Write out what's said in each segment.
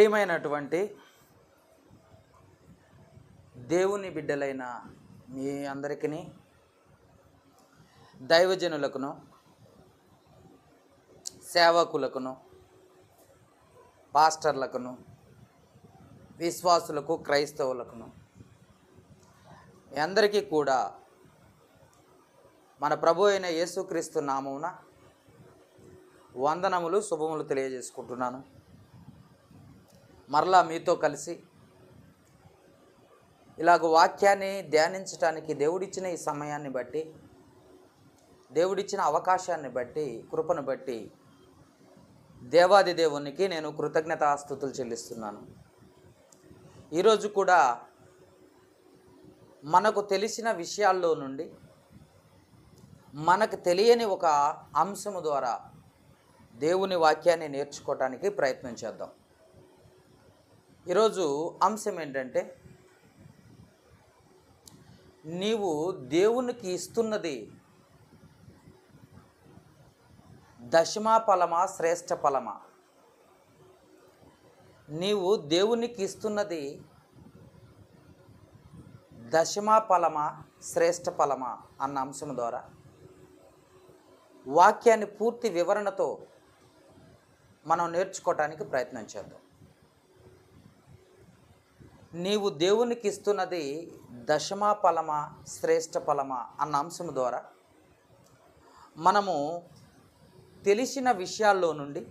ప్రియమైనటువంటి దేవుని బిడ్డలైన మీ అందరికీ దైవజనులకును సేవకులకును పాస్టర్లకును విశ్వాసులకు క్రైస్తవులకును అందరికీ కూడా మన ప్రభు అయిన యేసుక్రీస్తు నామమున వందనములు శుభములు తెలియజేసుకుంటున్నాను మరలా మీతో కలిసి ఇలాగ వాక్యాన్ని ధ్యానించడానికి దేవుడిచ్చిన ఈ సమయాన్ని బట్టి దేవుడిచ్చిన అవకాశాన్ని బట్టి కృపను బట్టి దేవాది దేవునికి నేను కృతజ్ఞత ఆస్తుతులు చెల్లిస్తున్నాను ఈరోజు కూడా మనకు తెలిసిన విషయాల్లో నుండి మనకు తెలియని ఒక అంశము ద్వారా దేవుని వాక్యాన్ని నేర్చుకోవటానికి ప్రయత్నం చేద్దాం ఈరోజు అంశం ఏంటంటే నీవు దేవునికి ఇస్తున్నది దశమా ఫలమా శ్రేష్ట ఫలమా నీవు దేవునికి ఇస్తున్నది దశమా ఫలమా శ్రేష్ట ఫలమా అన్న అంశం ద్వారా వాక్యాన్ని పూర్తి వివరణతో మనం నేర్చుకోవటానికి ప్రయత్నం చేద్దాం నీవు దేవునికి ఇస్తున్నది దశమా ఫలమా శ్రేష్ట ఫలమా అన్న అంశం ద్వారా మనము తెలిసిన విషయాల్లో నుండి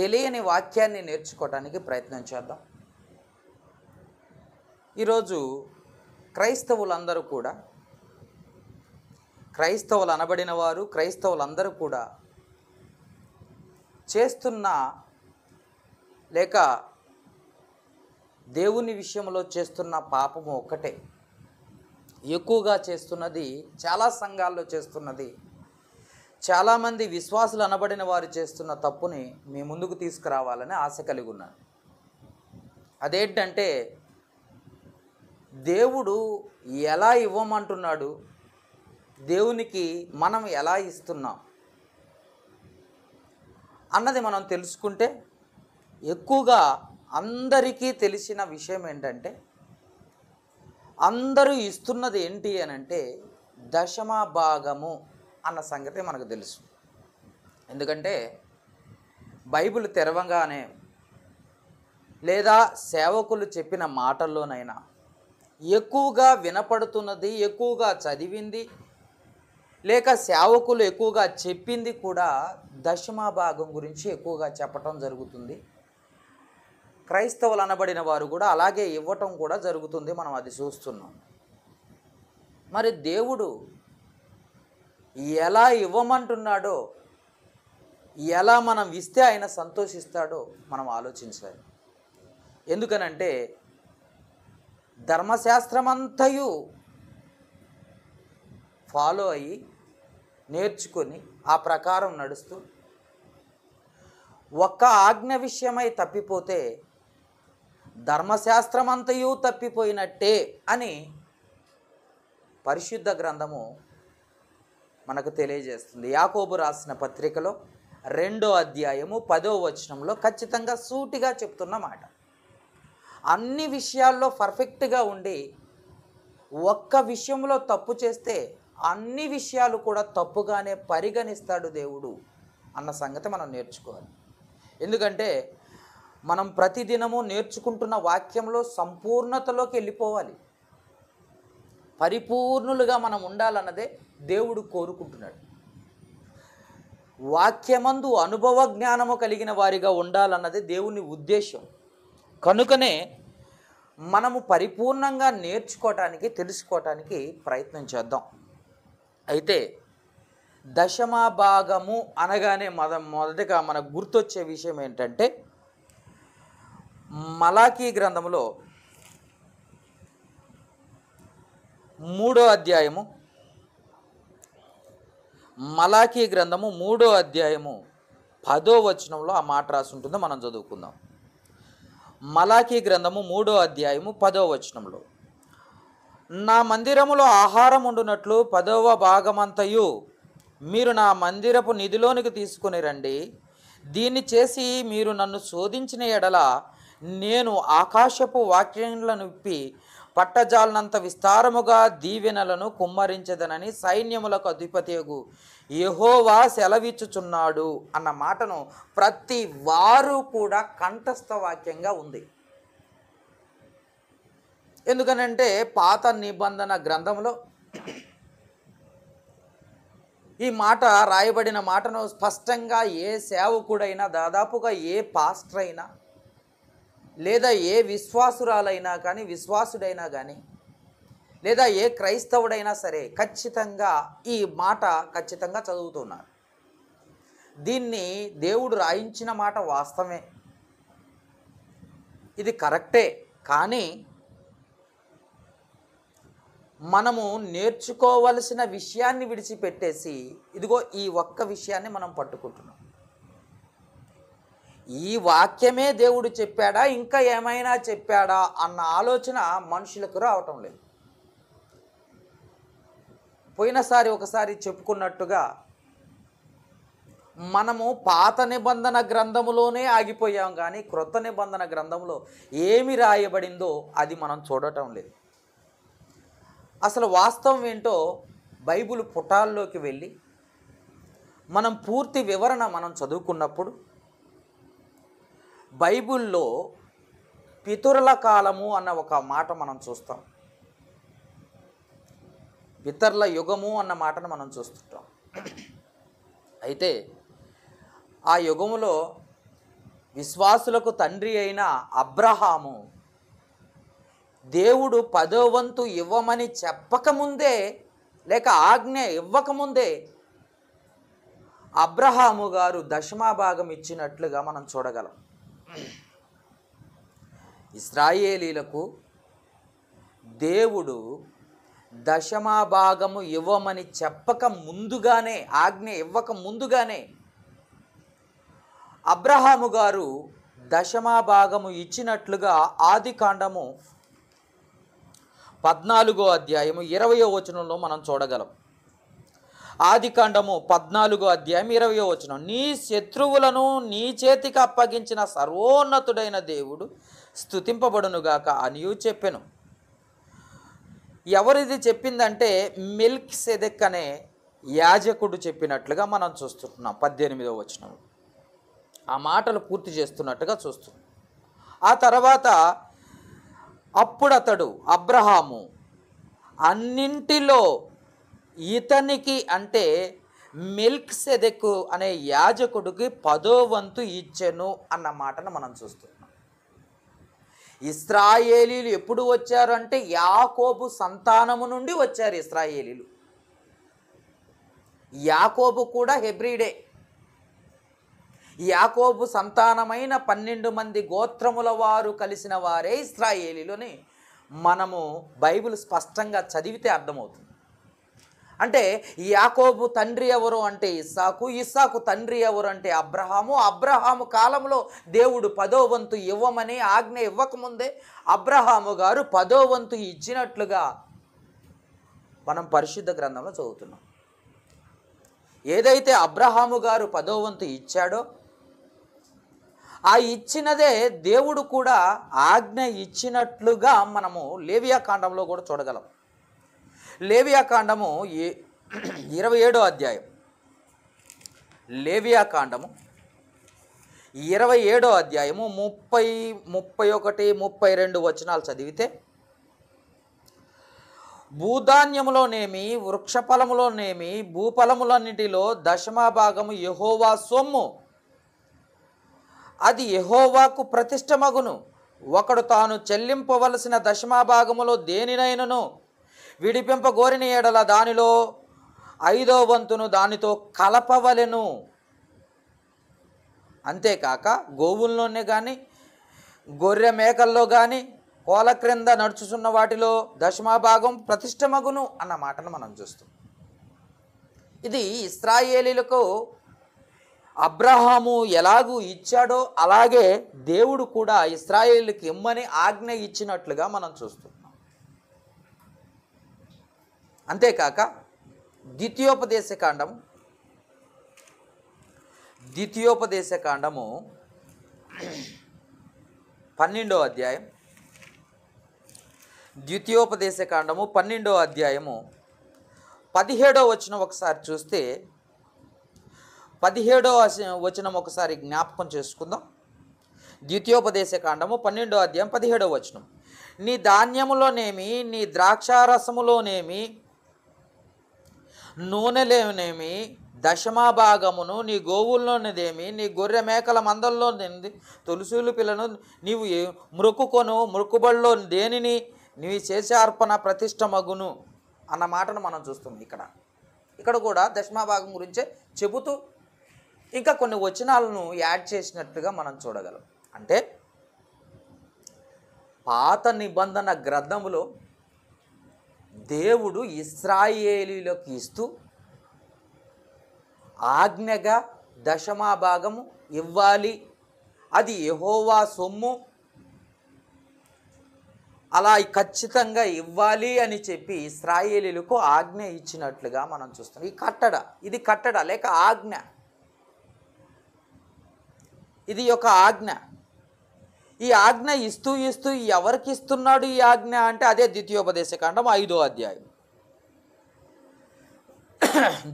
తెలియని వాక్యాన్ని నేర్చుకోవడానికి ప్రయత్నం చేద్దాం ఈరోజు క్రైస్తవులందరూ కూడా క్రైస్తవులు అనబడిన వారు క్రైస్తవులందరూ కూడా చేస్తున్న లేక దేవుని విషయంలో చేస్తున్న పాపము ఒక్కటే ఎక్కువగా చేస్తున్నది చాలా సంఘాల్లో చేస్తున్నది చాలామంది విశ్వాసులు అనబడిన వారు చేస్తున్న తప్పుని మీ ముందుకు తీసుకురావాలని ఆశ కలిగి ఉన్నాను అదేంటంటే దేవుడు ఎలా ఇవ్వమంటున్నాడు దేవునికి మనం ఎలా ఇస్తున్నాం అన్నది మనం తెలుసుకుంటే ఎక్కువగా అందరికీ తెలిసిన విషయం ఏంటంటే అందరూ ఇస్తున్నది ఏంటి అని అంటే దశమభాగము అన్న సంగతి మనకు తెలుసు ఎందుకంటే బైబిల్ తెరవంగానే లేదా సేవకులు చెప్పిన మాటల్లోనైనా ఎక్కువగా వినపడుతున్నది ఎక్కువగా చదివింది లేక సేవకులు ఎక్కువగా చెప్పింది కూడా దశమభాగం గురించి ఎక్కువగా చెప్పటం జరుగుతుంది క్రైస్తవులు అనబడిన వారు కూడా అలాగే ఇవ్వటం కూడా జరుగుతుంది మనం అది చూస్తున్నాం మరి దేవుడు ఎలా ఇవ్వమంటున్నాడో ఎలా మనం ఇస్తే ఆయన సంతోషిస్తాడో మనం ఆలోచించాలి ఎందుకనంటే ధర్మశాస్త్రమంతయు ఫాలో అయ్యి నేర్చుకొని ఆ ప్రకారం నడుస్తూ ఒక్క ఆజ్ఞ విషయమై తప్పిపోతే ధర్మశాస్త్రమంతయు తప్పిపోయినట్టే అని పరిశుద్ధ గ్రంథము మనకు తెలియజేస్తుంది యాకోబు రాసిన పత్రికలో రెండో అధ్యాయము పదో వచనంలో ఖచ్చితంగా సూటిగా చెప్తున్న మాట అన్ని విషయాల్లో పర్ఫెక్ట్గా ఉండి ఒక్క విషయంలో తప్పు చేస్తే అన్ని విషయాలు కూడా తప్పుగానే పరిగణిస్తాడు దేవుడు అన్న సంగతి మనం నేర్చుకోవాలి ఎందుకంటే మనం ప్రతిదినము నేర్చుకుంటున్న వాక్యంలో సంపూర్ణతలోకి వెళ్ళిపోవాలి పరిపూర్ణులుగా మనం ఉండాలన్నదే దేవుడు కోరుకుంటున్నాడు వాక్యమందు అనుభవ జ్ఞానము కలిగిన వారిగా ఉండాలన్నది దేవుని ఉద్దేశం కనుకనే మనము పరిపూర్ణంగా నేర్చుకోవటానికి తెలుసుకోవటానికి ప్రయత్నం చేద్దాం అయితే దశమ భాగము అనగానే మన మొదటగా మనకు గుర్తొచ్చే విషయం ఏంటంటే మలాకీ గ్రంథములో మూడో అధ్యాయము మలాఖీ గ్రంథము మూడో అధ్యాయము పదో వచనంలో ఆ మాట రాసి ఉంటుందో మనం చదువుకుందాం మలాఖీ గ్రంథము మూడో అధ్యాయము పదో వచనంలో నా మందిరములో ఆహారం ఉండునట్లు పదవ భాగమంతయు మీరు నా మందిరపు నిధిలోనికి తీసుకుని రండి దీన్ని చేసి మీరు నన్ను శోధించిన ఎడల నేను ఆకాశపు వాక్యములను విప్పి పట్టజాలనంత విస్తారముగా దీవెనలను కుమ్మరించదనని సైన్యములకు అధిపతియగు యహోవా సెలవిచ్చుచున్నాడు అన్న మాటను ప్రతి వారు కూడా కంఠస్థ వాక్యంగా ఉంది ఎందుకనంటే పాత నిబంధన గ్రంథంలో ఈ మాట రాయబడిన మాటను స్పష్టంగా ఏ సేవకుడైనా దాదాపుగా ఏ పాస్టర్ అయినా లేదా ఏ విశ్వాసురాలైనా కానీ విశ్వాసుడైనా కానీ లేదా ఏ క్రైస్తవుడైనా సరే ఖచ్చితంగా ఈ మాట ఖచ్చితంగా చదువుతున్నారు దీన్ని దేవుడు రాయించిన మాట వాస్తవమే ఇది కరెక్టే కానీ మనము నేర్చుకోవలసిన విషయాన్ని విడిచిపెట్టేసి ఇదిగో ఈ ఒక్క విషయాన్ని మనం పట్టుకుంటున్నాం ఈ వాక్యమే దేవుడు చెప్పాడా ఇంకా ఏమైనా చెప్పాడా అన్న ఆలోచన మనుషులకు రావటం లేదు పోయినసారి ఒకసారి చెప్పుకున్నట్టుగా మనము పాత నిబంధన గ్రంథములోనే ఆగిపోయాం కానీ క్రొత్త నిబంధన గ్రంథంలో ఏమి రాయబడిందో అది మనం చూడటం లేదు అసలు వాస్తవం ఏంటో బైబుల్ పుటాల్లోకి వెళ్ళి మనం పూర్తి వివరణ మనం చదువుకున్నప్పుడు బైబిల్లో పితరుల కాలము అన్న ఒక మాట మనం చూస్తాం పితరుల యుగము అన్న మాటను మనం చూస్తుంటాం అయితే ఆ యుగములో విశ్వాసులకు తండ్రి అయిన అబ్రహాము దేవుడు పదోవంతు ఇవ్వమని చెప్పకముందే లేక ఆజ్ఞ ఇవ్వకముందే అబ్రహాము గారు దశమాభాగం ఇచ్చినట్లుగా మనం చూడగలం ఇస్రాయేలీలకు దేవుడు దశమాభాగము ఇవ్వమని చెప్పక ముందుగానే ఆజ్ఞ ఇవ్వక ముందుగానే అబ్రహాము గారు దశమాభాగము ఇచ్చినట్లుగా ఆది కాండము పద్నాలుగో అధ్యాయము ఇరవయో వచనంలో మనం చూడగలం ఆదికాండము పద్నాలుగో పద్నాలుగు అధ్యాయం ఇరవై వచనం నీ శత్రువులను నీ చేతికి అప్పగించిన సర్వోన్నతుడైన దేవుడు స్థుతింపబడునుగాక అనియు చెప్పెను ఎవరిది చెప్పిందంటే మిల్క్ సెదెక్ అనే యాజకుడు చెప్పినట్లుగా మనం చూస్తున్నాం పద్దెనిమిదవ వచనం ఆ మాటలు పూర్తి చేస్తున్నట్టుగా చూస్తున్నాం ఆ తర్వాత అప్పుడతడు అబ్రహాము అన్నింటిలో ఇతనికి అంటే మిల్క్ సెదెక్ అనే యాజకుడికి పదో వంతు ఇచ్చెను అన్న మాటను మనం చూస్తున్నాం ఇస్రాయేలీలు ఎప్పుడు వచ్చారు అంటే యాకోబు సంతానము నుండి వచ్చారు ఇస్రాయేలీలు యాకోబు కూడా హెబ్రిడే యాకోబు సంతానమైన పన్నెండు మంది గోత్రముల వారు కలిసిన వారే ఇస్రాయేలీలు మనము బైబిల్ స్పష్టంగా చదివితే అర్థమవుతుంది అంటే యాకోబు తండ్రి ఎవరు అంటే ఇస్సాకు ఇస్సాకు తండ్రి ఎవరు అంటే అబ్రహాము అబ్రహాము కాలంలో దేవుడు పదో వంతు ఇవ్వమని ఆజ్ఞ ఇవ్వకముందే అబ్రహాము గారు పదో వంతు ఇచ్చినట్లుగా మనం పరిశుద్ధ గ్రంథంలో చదువుతున్నాం ఏదైతే అబ్రహాము గారు పదో వంతు ఇచ్చాడో ఆ ఇచ్చినదే దేవుడు కూడా ఆజ్ఞ ఇచ్చినట్లుగా మనము లేవియా కాండంలో కూడా చూడగలం లేవియాకాండము ఇరవై ఏడో అధ్యాయం లేవియాకాండము ఇరవై ఏడో అధ్యాయము ముప్పై ముప్పై ఒకటి ముప్పై రెండు వచనాలు చదివితే భూధాన్యములోనేమి వృక్షఫలములోనేమి భూఫలములన్నిటిలో దశమాభాగము యహోవా సొమ్ము అది యహోవాకు మగును ఒకడు తాను చెల్లింపవలసిన దశమాభాగములో దేనినైనను విడిపింప గోరిని ఎడల దానిలో ఐదో వంతును దానితో కలపవలెను అంతేకాక గోవుల్లోనే కానీ గొర్రె మేకల్లో కానీ కోల క్రింద నడుచుతున్న వాటిలో దశమాభాగం ప్రతిష్టమగును అన్న మాటను మనం చూస్తాం ఇది ఇస్రాయేలీలకు అబ్రహాము ఎలాగూ ఇచ్చాడో అలాగే దేవుడు కూడా ఇస్రాయేలీకి ఇమ్మని ఆజ్ఞ ఇచ్చినట్లుగా మనం చూస్తాం అంతేకాక ద్వితీయోపదేశ ద్వితీయోపదేశ కాండము పన్నెండో అధ్యాయం ద్వితీయోపదేశ కాండము పన్నెండో అధ్యాయము పదిహేడో వచనం ఒకసారి చూస్తే పదిహేడో వచనం ఒకసారి జ్ఞాపకం చేసుకుందాం ద్వితీయోపదేశ కాండము పన్నెండో అధ్యాయం పదిహేడో వచనం నీ ధాన్యములోనేమి నీ ద్రాక్షారసములోనేమి నూనెలేనేమి దశమా భాగమును నీ గోవుల్లోనిదేమి నీ గొర్రె మేకల మందల్లో తులసులు పిల్లను నీవు మృక్కుకొను మృక్కుబడిలో దేనిని నీ చేసే అర్పణ ప్రతిష్ట మగును అన్న మాటను మనం చూస్తున్నాం ఇక్కడ ఇక్కడ కూడా దశమా భాగం గురించే చెబుతూ ఇంకా కొన్ని వచనాలను యాడ్ చేసినట్టుగా మనం చూడగలం అంటే పాత నిబంధన గ్రంథములో దేవుడు ఇస్రాయేలీలోకి ఇస్తూ ఆజ్ఞగా దశమాభాగము ఇవ్వాలి అది యహోవా సొమ్ము అలా ఖచ్చితంగా ఇవ్వాలి అని చెప్పి ఇస్రాయేలీలకు ఆజ్ఞ ఇచ్చినట్లుగా మనం చూస్తాం ఈ కట్టడ ఇది కట్టడ లేక ఆజ్ఞ ఇది ఒక ఆజ్ఞ ఈ ఆజ్ఞ ఇస్తూ ఇస్తూ ఎవరికి ఇస్తున్నాడు ఈ ఆజ్ఞ అంటే అదే ద్వితీయోపదేశకాండం ఐదో అధ్యాయం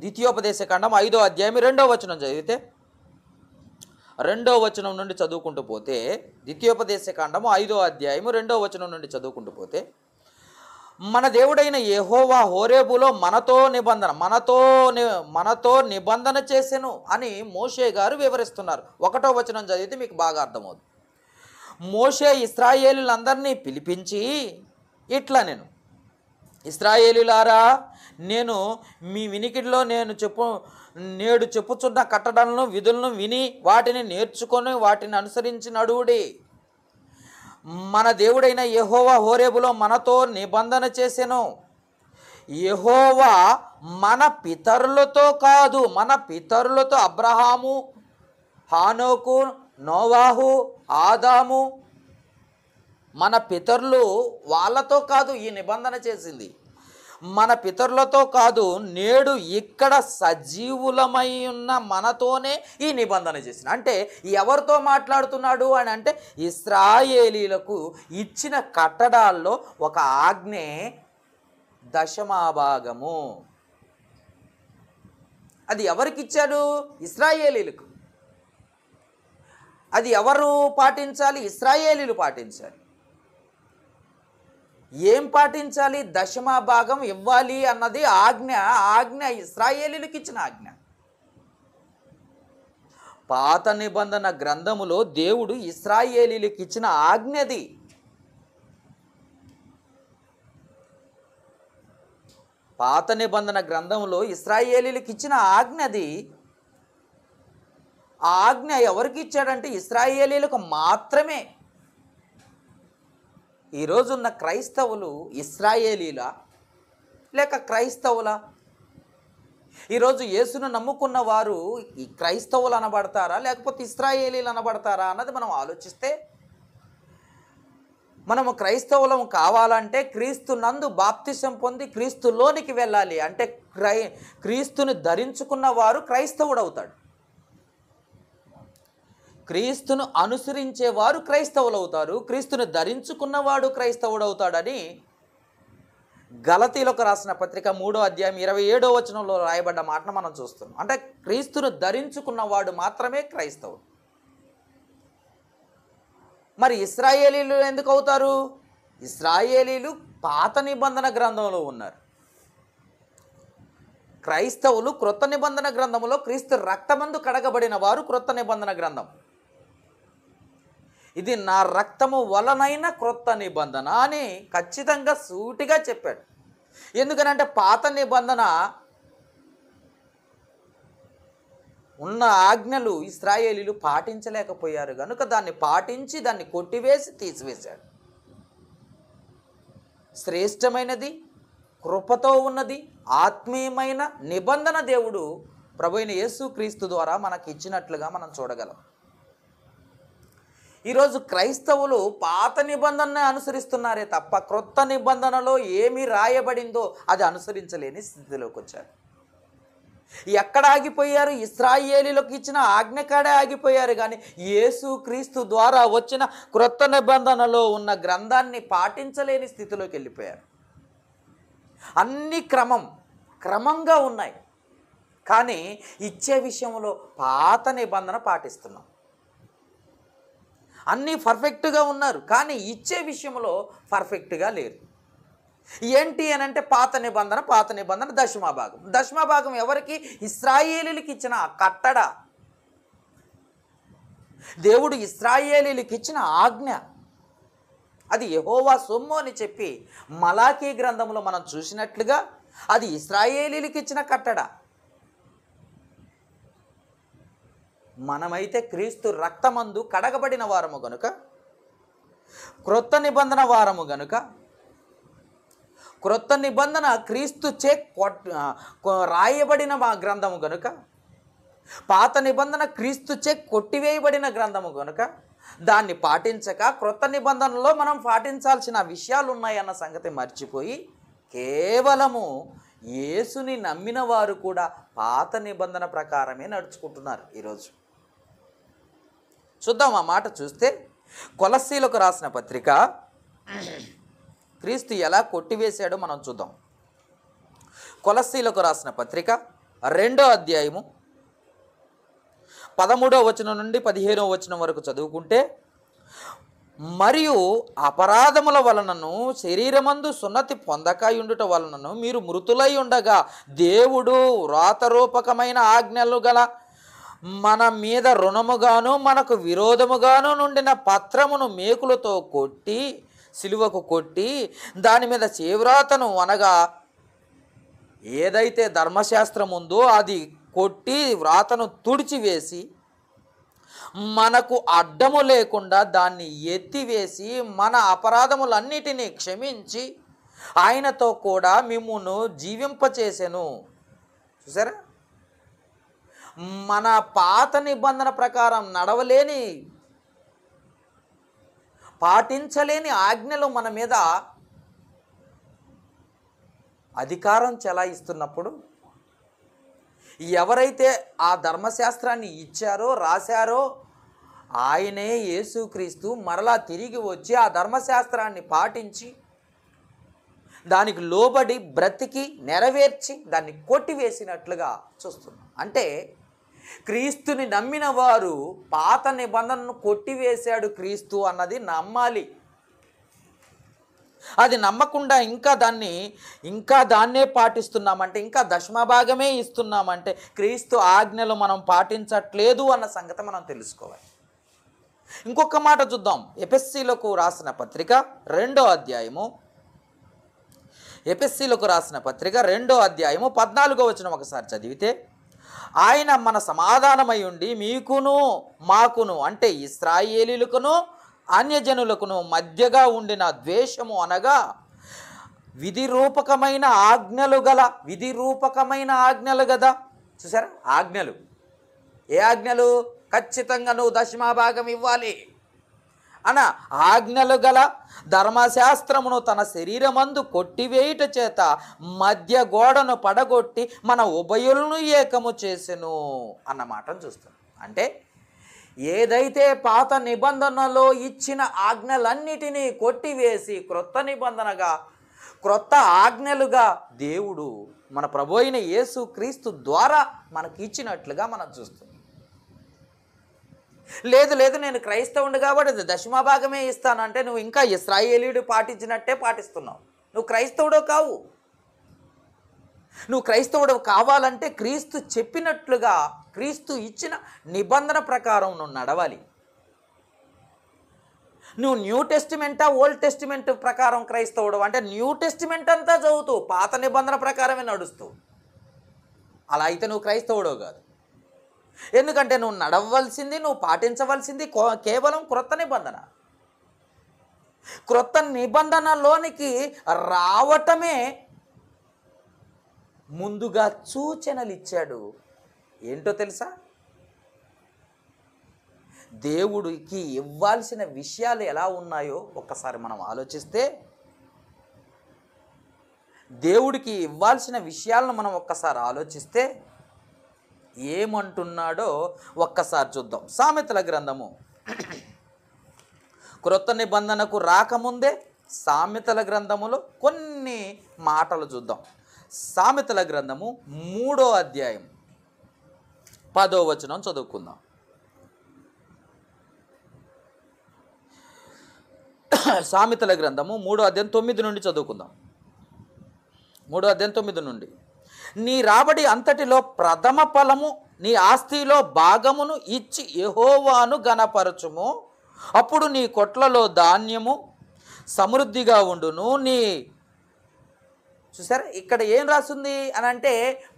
ద్వితీయోపదేశకాండం ఐదో అధ్యాయం రెండో వచనం చదివితే రెండో వచనం నుండి చదువుకుంటూ పోతే ద్వితీయోపదేశకాండము ఐదో అధ్యాయము రెండో వచనం నుండి చదువుకుంటూ పోతే మన దేవుడైన ఏహోవా హోరేబులో మనతో నిబంధన మనతో మనతో నిబంధన చేసెను అని మోషే గారు వివరిస్తున్నారు ఒకటో వచనం చదివితే మీకు బాగా అర్థమవుతుంది మోషే ఇస్రాయేలులందరినీ పిలిపించి ఇట్లా నేను ఇస్రాయేలులారా నేను మీ వినికిడిలో నేను చెప్పు నేడు చెప్పుచున్న కట్టడాలను విధులను విని వాటిని నేర్చుకొని వాటిని అనుసరించి నడువుడి మన దేవుడైన యహోవా హోరేబులో మనతో నిబంధన చేసెను యహోవా మన పితరులతో కాదు మన పితరులతో అబ్రహాము హానోకు నోవాహు ఆదాము మన పితరులు వాళ్ళతో కాదు ఈ నిబంధన చేసింది మన పితరులతో కాదు నేడు ఇక్కడ సజీవులమై ఉన్న మనతోనే ఈ నిబంధన చేసింది అంటే ఎవరితో మాట్లాడుతున్నాడు అని అంటే ఇస్రాయేలీలకు ఇచ్చిన కట్టడాల్లో ఒక ఆజ్ఞే దశమాభాగము అది ఎవరికిచ్చాడు ఇస్రాయేలీలకు అది ఎవరు పాటించాలి ఇస్రాయేలీలు పాటించాలి ఏం పాటించాలి దశమా భాగం ఇవ్వాలి అన్నది ఆజ్ఞ ఆజ్ఞ ఇస్రాయేలీలకు ఇచ్చిన ఆజ్ఞ పాత నిబంధన గ్రంథములో దేవుడు ఇస్రాయేలీలకు ఇచ్చిన ఆజ్ఞది పాత నిబంధన గ్రంథంలో ఇస్రాయేలీలకు ఇచ్చిన ఆజ్ఞది ఆ ఆజ్ఞ ఎవరికి ఇచ్చాడంటే ఇస్రాయేలీలకు మాత్రమే ఈరోజున్న క్రైస్తవులు ఇస్రాయేలీలా లేక క్రైస్తవుల ఈరోజు యేసును నమ్ముకున్న వారు ఈ క్రైస్తవులు అనబడతారా లేకపోతే ఇస్రాయేలీలు అనబడతారా అన్నది మనం ఆలోచిస్తే మనము క్రైస్తవులం కావాలంటే క్రీస్తు నందు బాప్తిసం పొంది క్రీస్తులోనికి వెళ్ళాలి అంటే క్రై క్రీస్తుని ధరించుకున్న వారు క్రైస్తవుడు అవుతాడు క్రీస్తును అనుసరించేవారు క్రైస్తవులు అవుతారు క్రీస్తును ధరించుకున్నవాడు క్రైస్తవుడు అవుతాడని గలతీలకు రాసిన పత్రిక మూడో అధ్యాయం ఇరవై ఏడో వచనంలో రాయబడ్డ మాటను మనం చూస్తున్నాం అంటే క్రీస్తును ధరించుకున్నవాడు మాత్రమే క్రైస్తవుడు మరి ఇస్రాయేలీలు ఎందుకు అవుతారు ఇస్రాయేలీలు పాత నిబంధన గ్రంథంలో ఉన్నారు క్రైస్తవులు క్రొత్త నిబంధన గ్రంథంలో క్రీస్తు రక్తమందు కడగబడిన వారు క్రొత్త నిబంధన గ్రంథం ఇది నా రక్తము వలనైన క్రొత్త నిబంధన అని ఖచ్చితంగా సూటిగా చెప్పాడు ఎందుకనంటే పాత నిబంధన ఉన్న ఆజ్ఞలు ఇస్రాయేలీలు పాటించలేకపోయారు కనుక దాన్ని పాటించి దాన్ని కొట్టివేసి తీసివేశాడు శ్రేష్టమైనది కృపతో ఉన్నది ఆత్మీయమైన నిబంధన దేవుడు ప్రభు అయిన క్రీస్తు ద్వారా మనకి ఇచ్చినట్లుగా మనం చూడగలం ఈరోజు క్రైస్తవులు పాత నిబంధనని అనుసరిస్తున్నారే తప్ప క్రొత్త నిబంధనలో ఏమి రాయబడిందో అది అనుసరించలేని స్థితిలోకి వచ్చారు ఎక్కడ ఆగిపోయారు ఇస్రాయేలీలకు ఇచ్చిన ఆజ్ఞకాడే ఆగిపోయారు కానీ యేసు క్రీస్తు ద్వారా వచ్చిన క్రొత్త నిబంధనలో ఉన్న గ్రంథాన్ని పాటించలేని స్థితిలోకి వెళ్ళిపోయారు అన్ని క్రమం క్రమంగా ఉన్నాయి కానీ ఇచ్చే విషయంలో పాత నిబంధన పాటిస్తున్నాం అన్నీ పర్ఫెక్ట్గా ఉన్నారు కానీ ఇచ్చే విషయంలో పర్ఫెక్ట్గా లేరు ఏంటి అని అంటే పాత నిబంధన పాత నిబంధన దశమాభాగం దశమాభాగం ఎవరికి ఇస్రాయేలీలకి ఇచ్చిన కట్టడ దేవుడు ఇస్రాయేలీలకి ఇచ్చిన ఆజ్ఞ అది యహోవా సొమ్ము అని చెప్పి మలాఖీ గ్రంథంలో మనం చూసినట్లుగా అది ఇస్రాయేలీలకి ఇచ్చిన కట్టడ మనమైతే క్రీస్తు రక్తమందు కడగబడిన వారము గనుక క్రొత్త నిబంధన వారము గనుక క్రొత్త నిబంధన క్రీస్తు చే రాయబడిన మా గ్రంథము గనుక పాత నిబంధన క్రీస్తు చే కొట్టివేయబడిన గ్రంథము గనుక దాన్ని పాటించక క్రొత్త నిబంధనలో మనం పాటించాల్సిన విషయాలు ఉన్నాయన్న సంగతి మర్చిపోయి కేవలము యేసుని నమ్మిన వారు కూడా పాత నిబంధన ప్రకారమే నడుచుకుంటున్నారు ఈరోజు చూద్దాం ఆ మాట చూస్తే కొలసీలకు రాసిన పత్రిక క్రీస్తు ఎలా కొట్టివేశాడో మనం చూద్దాం కొలసీలకు రాసిన పత్రిక రెండో అధ్యాయము పదమూడో వచనం నుండి పదిహేనో వచనం వరకు చదువుకుంటే మరియు అపరాధముల వలనను శరీరమందు సున్నతి పొందకయుండుట వలనను మీరు మృతులై ఉండగా దేవుడు వ్రాతరూపకమైన ఆజ్ఞలు గల మన మీద రుణముగాను మనకు విరోధముగాను నుండిన పత్రమును మేకులతో కొట్టి సిలువకు కొట్టి దాని మీద చీవ్రాతను అనగా ఏదైతే ధర్మశాస్త్రం ఉందో అది కొట్టి వ్రాతను తుడిచివేసి మనకు అడ్డము లేకుండా దాన్ని ఎత్తివేసి మన అపరాధములన్నిటినీ క్షమించి ఆయనతో కూడా మిమ్మును జీవింపచేసెను చూసారా మన పాత నిబంధన ప్రకారం నడవలేని పాటించలేని ఆజ్ఞలు మన మీద అధికారం చెలాయిస్తున్నప్పుడు ఎవరైతే ఆ ధర్మశాస్త్రాన్ని ఇచ్చారో రాశారో ఆయనే యేసుక్రీస్తు మరలా తిరిగి వచ్చి ఆ ధర్మశాస్త్రాన్ని పాటించి దానికి లోబడి బ్రతికి నెరవేర్చి దాన్ని కొట్టివేసినట్లుగా చూస్తున్నాం అంటే క్రీస్తుని నమ్మిన వారు పాత నిబంధనను కొట్టివేశాడు క్రీస్తు అన్నది నమ్మాలి అది నమ్మకుండా ఇంకా దాన్ని ఇంకా దాన్నే పాటిస్తున్నామంటే ఇంకా దశమభాగమే ఇస్తున్నామంటే క్రీస్తు ఆజ్ఞలు మనం పాటించట్లేదు అన్న సంగతి మనం తెలుసుకోవాలి ఇంకొక మాట చూద్దాం ఎపిఎస్సీలకు రాసిన పత్రిక రెండో అధ్యాయము ఎపిఎస్సీలకు రాసిన పత్రిక రెండో అధ్యాయము పద్నాలుగో వచ్చిన ఒకసారి చదివితే ఆయన మన సమాధానమై ఉండి మీకును మాకును అంటే ఇస్రాయేలీలకును అన్యజనులకును మధ్యగా ఉండిన ద్వేషము అనగా విధిరూపకమైన ఆజ్ఞలు గల విధిరూపకమైన ఆజ్ఞలు కదా చూసారా ఆజ్ఞలు ఏ ఆజ్ఞలు ఖచ్చితంగా నువ్వు దశమాభాగం ఇవ్వాలి అన ఆజ్ఞలు గల ధర్మశాస్త్రమును తన శరీరమందు కొట్టివేయుట చేత మధ్య గోడను పడగొట్టి మన ఉభయులను ఏకము చేసెను అన్న మాటను చూస్తున్నాం అంటే ఏదైతే పాత నిబంధనలో ఇచ్చిన ఆజ్ఞలన్నిటినీ కొట్టివేసి క్రొత్త నిబంధనగా క్రొత్త ఆజ్ఞలుగా దేవుడు మన ప్రభు అయిన యేసు క్రీస్తు ద్వారా మనకి ఇచ్చినట్లుగా మనం చూస్తున్నాం లేదు లేదు నేను క్రైస్తవుని కాబట్టి దశమభాగమే అంటే నువ్వు ఇంకా ఇస్రాయేలీడు పాటించినట్టే పాటిస్తున్నావు నువ్వు క్రైస్తవుడో కావు నువ్వు క్రైస్తవుడు కావాలంటే క్రీస్తు చెప్పినట్లుగా క్రీస్తు ఇచ్చిన నిబంధన ప్రకారం నువ్వు నడవాలి నువ్వు న్యూ టెస్టిమెంటా ఓల్డ్ టెస్టిమెంట్ ప్రకారం క్రైస్తవుడు అంటే న్యూ టెస్టిమెంట్ అంతా చదువుతూ పాత నిబంధన ప్రకారమే నడుస్తూ అలా అయితే నువ్వు క్రైస్తవుడో కాదు ఎందుకంటే నువ్వు నడవలసింది నువ్వు పాటించవలసింది కేవలం క్రొత్త నిబంధన క్రొత్త నిబంధనలోనికి రావటమే ముందుగా సూచనలు ఇచ్చాడు ఏంటో తెలుసా దేవుడికి ఇవ్వాల్సిన విషయాలు ఎలా ఉన్నాయో ఒక్కసారి మనం ఆలోచిస్తే దేవుడికి ఇవ్వాల్సిన విషయాలను మనం ఒక్కసారి ఆలోచిస్తే ఏమంటున్నాడో ఒక్కసారి చూద్దాం సామెతల గ్రంథము క్రొత్త నిబంధనకు రాకముందే సామెతల గ్రంథములో కొన్ని మాటలు చూద్దాం సామెతల గ్రంథము మూడో అధ్యాయం పదో వచనం చదువుకుందాం సామెతల గ్రంథము మూడో అధ్యాయం తొమ్మిది నుండి చదువుకుందాం మూడో అధ్యాయం తొమ్మిది నుండి నీ రాబడి అంతటిలో ప్రథమ ఫలము నీ ఆస్తిలో భాగమును ఇచ్చి యహోవాను గణపరచుము అప్పుడు నీ కొట్లలో ధాన్యము సమృద్ధిగా ఉండును నీ చూసారా ఇక్కడ ఏం రాస్తుంది అని అంటే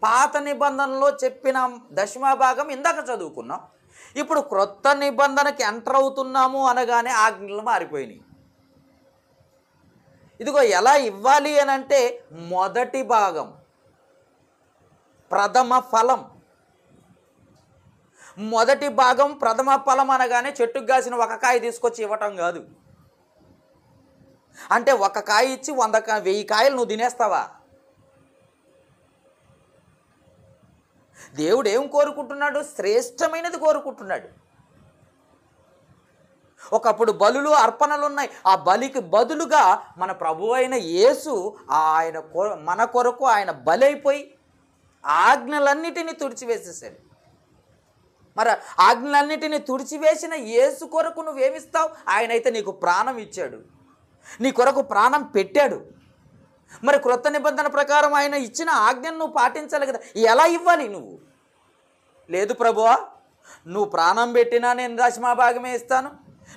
పాత నిబంధనలో చెప్పిన దశమ భాగం ఇందాక చదువుకున్నాం ఇప్పుడు క్రొత్త నిబంధనకి ఎంటర్ అవుతున్నాము అనగానే ఆజ్ఞలు మారిపోయినాయి ఇదిగో ఎలా ఇవ్వాలి అని అంటే మొదటి భాగం ప్రథమ ఫలం మొదటి భాగం ప్రథమ ఫలం అనగానే చెట్టుకు కాసిన ఒక కాయ తీసుకొచ్చి ఇవ్వటం కాదు అంటే ఒక కాయ ఇచ్చి వంద కా వెయ్యి కాయలు నువ్వు తినేస్తావా దేవుడు ఏం కోరుకుంటున్నాడు శ్రేష్టమైనది కోరుకుంటున్నాడు ఒకప్పుడు బలులు అర్పణలు ఉన్నాయి ఆ బలికి బదులుగా మన ప్రభు అయిన యేసు ఆయన మన కొరకు ఆయన బలైపోయి ఆజ్ఞలన్నిటినీ తుడిచివేసేసాడు మరి ఆజ్ఞలన్నిటినీ తుడిచివేసిన యేసు కొరకు నువ్వేమిస్తావు ఆయన అయితే నీకు ప్రాణం ఇచ్చాడు నీ కొరకు ప్రాణం పెట్టాడు మరి క్రొత్త నిబంధన ప్రకారం ఆయన ఇచ్చిన ఆజ్ఞను నువ్వు పాటించాలి కదా ఎలా ఇవ్వాలి నువ్వు లేదు ప్రభువా నువ్వు ప్రాణం పెట్టినా నేను భాగమే ఇస్తాను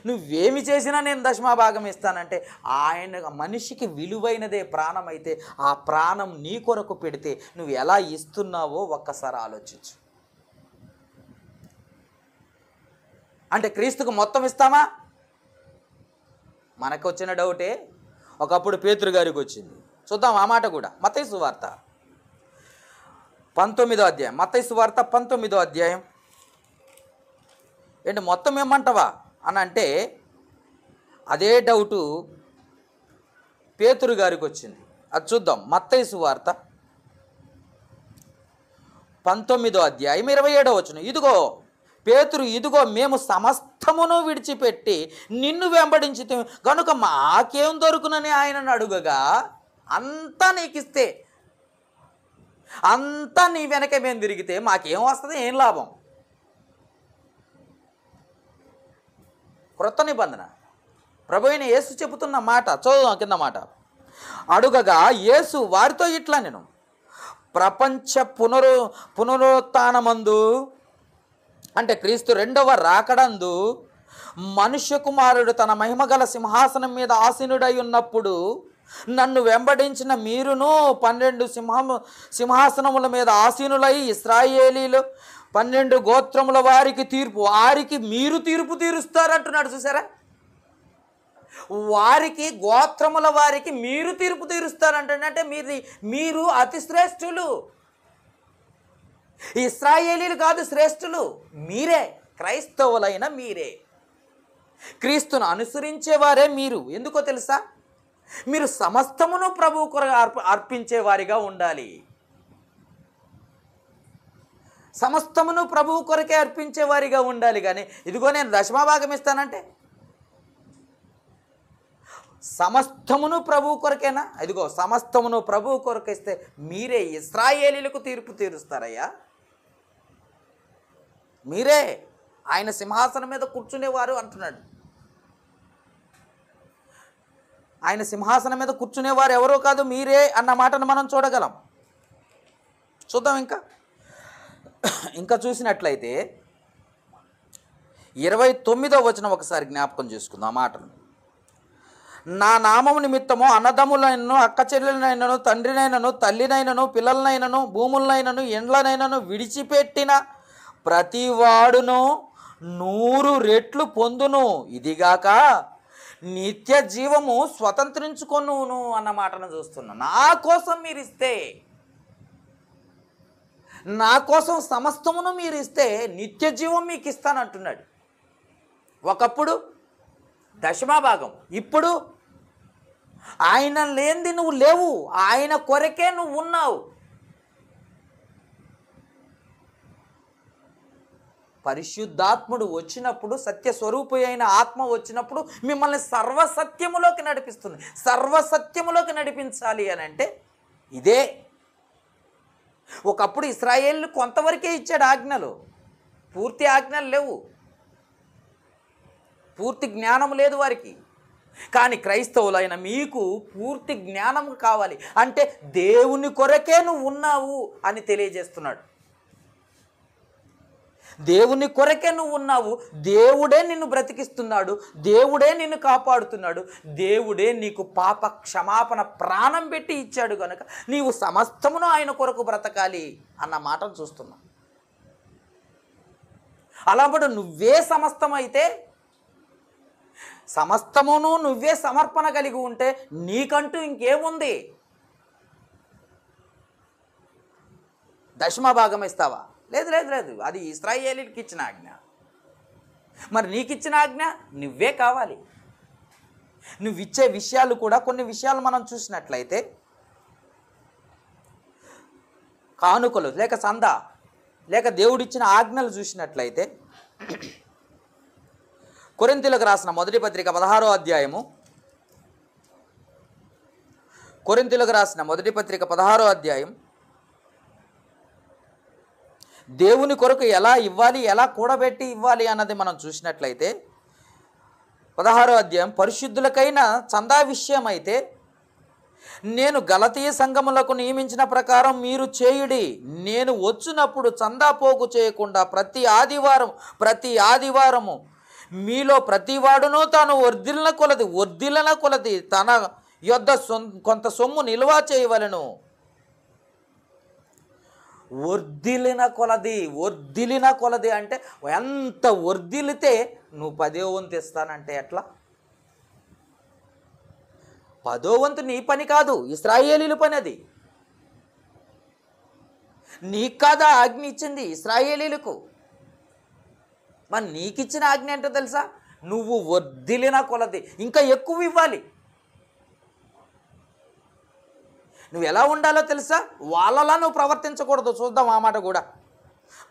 నువ్వేమి చేసినా నేను దశమాభాగం ఇస్తానంటే ఆయన మనిషికి విలువైనదే ప్రాణం అయితే ఆ ప్రాణం నీ కొరకు పెడితే నువ్వు ఎలా ఇస్తున్నావో ఒక్కసారి ఆలోచించు అంటే క్రీస్తుకు మొత్తం ఇస్తామా మనకు వచ్చిన డౌటే ఒకప్పుడు పేతురు గారికి వచ్చింది చూద్దాం ఆ మాట కూడా మతైసు వార్త పంతొమ్మిదో అధ్యాయం మతైసు వార్త పంతొమ్మిదో అధ్యాయం ఏంటి మొత్తం ఏమంటావా అని అంటే అదే డౌటు పేతురు గారికి వచ్చింది అది చూద్దాం మత్తైసు వార్త పంతొమ్మిదో అధ్యాయం ఇరవై ఏడో వచ్చిన ఇదిగో పేతురు ఇదిగో మేము సమస్తమును విడిచిపెట్టి నిన్ను వెంబడించి కనుక మాకేం దొరుకునని ఆయనను అడుగగా అంతా నీకు ఇస్తే అంతా నీ వెనక మేము తిరిగితే మాకేం వస్తుంది ఏం లాభం క్రొత్త నిబంధన ప్రభువైన యేసు చెబుతున్న మాట చదువు కింద మాట అడుగగా యేసు వారితో ఇట్లా నేను ప్రపంచ పునరు పునరుత్నమందు అంటే క్రీస్తు రెండవ రాకడందు మనుష్య కుమారుడు తన మహిమగల సింహాసనం మీద ఆసీనుడై ఉన్నప్పుడు నన్ను వెంబడించిన మీరును పన్నెండు సింహ సింహాసనముల మీద ఆసీనులై ఇస్రాయేలీలు పన్నెండు గోత్రముల వారికి తీర్పు వారికి మీరు తీర్పు తీరుస్తారంటున్నాడు చూసారా వారికి గోత్రముల వారికి మీరు తీర్పు తీరుస్తారంటే మీరు మీరు అతి శ్రేష్ఠులు ఇస్రాయేలీలు కాదు శ్రేష్ఠులు మీరే క్రైస్తవులైన మీరే క్రీస్తును అనుసరించేవారే మీరు ఎందుకో తెలుసా మీరు సమస్తమును ప్రభువుకు అర్పించేవారిగా ఉండాలి సమస్తమును ప్రభువు కొరకే అర్పించేవారిగా ఉండాలి కానీ ఇదిగో నేను దశమభాగం ఇస్తానంటే సమస్తమును ప్రభువు కొరకేనా ఇదిగో సమస్తమును ప్రభువు కొరకేస్తే మీరే ఇస్రాయేలీలకు తీర్పు తీరుస్తారయ్యా మీరే ఆయన సింహాసనం మీద కూర్చునేవారు అంటున్నాడు ఆయన సింహాసనం మీద కూర్చునేవారు ఎవరో కాదు మీరే అన్న మాటను మనం చూడగలం చూద్దాం ఇంకా ఇంకా చూసినట్లయితే ఇరవై తొమ్మిదో వచనం ఒకసారి జ్ఞాపకం చేసుకుందాం ఆ మాటను నా నామం నిమిత్తము అన్నదమ్ములైనను అక్క చెల్లెలనైనను తండ్రినైనను తల్లినైనను పిల్లలనైనను భూములనైనను ఇండ్లనైనను విడిచిపెట్టిన ప్రతివాడును నూరు రెట్లు పొందును ఇదిగాక నిత్య జీవము స్వతంత్రించుకొను అన్న మాటను చూస్తున్నాను నా కోసం మీరు ఇస్తే నా కోసం సమస్తమును మీరు ఇస్తే నిత్య జీవం మీకు ఇస్తానంటున్నాడు ఒకప్పుడు దశమాభాగం ఇప్పుడు ఆయన లేనిది నువ్వు లేవు ఆయన కొరకే నువ్వు ఉన్నావు పరిశుద్ధాత్ముడు వచ్చినప్పుడు సత్యస్వరూపు అయిన ఆత్మ వచ్చినప్పుడు మిమ్మల్ని సర్వసత్యములోకి నడిపిస్తుంది సర్వసత్యములోకి నడిపించాలి అని అంటే ఇదే ఒకప్పుడు ఇస్రాయేల్ని కొంతవరకే ఇచ్చాడు ఆజ్ఞలు పూర్తి ఆజ్ఞలు లేవు పూర్తి జ్ఞానం లేదు వారికి కానీ క్రైస్తవులైన మీకు పూర్తి జ్ఞానం కావాలి అంటే దేవుని కొరకే నువ్వు ఉన్నావు అని తెలియజేస్తున్నాడు దేవుని కొరకే నువ్వు ఉన్నావు దేవుడే నిన్ను బ్రతికిస్తున్నాడు దేవుడే నిన్ను కాపాడుతున్నాడు దేవుడే నీకు పాప క్షమాపణ ప్రాణం పెట్టి ఇచ్చాడు కనుక నీవు సమస్తమును ఆయన కొరకు బ్రతకాలి అన్న మాటను చూస్తున్నావు అలాంటి నువ్వే సమస్తమైతే సమస్తమును నువ్వే సమర్పణ కలిగి ఉంటే నీకంటూ ఇంకేముంది దశమ భాగం ఇస్తావా లేదు లేదు లేదు అది ఇస్రాయేలీకి ఇచ్చిన ఆజ్ఞ మరి నీకు ఇచ్చిన ఆజ్ఞ నువ్వే కావాలి నువ్వు ఇచ్చే విషయాలు కూడా కొన్ని విషయాలు మనం చూసినట్లయితే కానుకలు లేక సంద లేక దేవుడిచ్చిన ఆజ్ఞలు చూసినట్లయితే కొరింతిలకు రాసిన మొదటి పత్రిక పదహారో అధ్యాయము కొరింతిలకు రాసిన మొదటి పత్రిక పదహారో అధ్యాయం దేవుని కొరకు ఎలా ఇవ్వాలి ఎలా కూడబెట్టి ఇవ్వాలి అన్నది మనం చూసినట్లయితే పదహారో అధ్యాయం పరిశుద్ధులకైనా చందా విషయం అయితే నేను గలతీయ సంఘములకు నియమించిన ప్రకారం మీరు చేయుడి నేను వచ్చినప్పుడు చందా పోగు చేయకుండా ప్రతి ఆదివారం ప్రతి ఆదివారము మీలో ప్రతివాడును తాను వర్ధిలన కొలది వర్ధిలన కొలది తన యొద్ద కొంత సొమ్ము నిల్వ చేయవలను వర్దిలిన కొలది వర్దిలిన కొలది అంటే ఎంత వర్దిలితే నువ్వు పదే వంతు ఇస్తానంటే ఎట్లా పదో వంతు నీ పని కాదు ఇస్రాయేలీల పని అది నీకు కాదా ఆజ్ఞ ఇచ్చింది ఇస్రాయేలీలకు మరి నీకు ఇచ్చిన ఆజ్ఞ ఏంటో తెలుసా నువ్వు వర్దిలిన కొలది ఇంకా ఎక్కువ ఇవ్వాలి నువ్వు ఎలా ఉండాలో తెలుసా వాళ్ళలా నువ్వు ప్రవర్తించకూడదు చూద్దాం ఆ మాట కూడా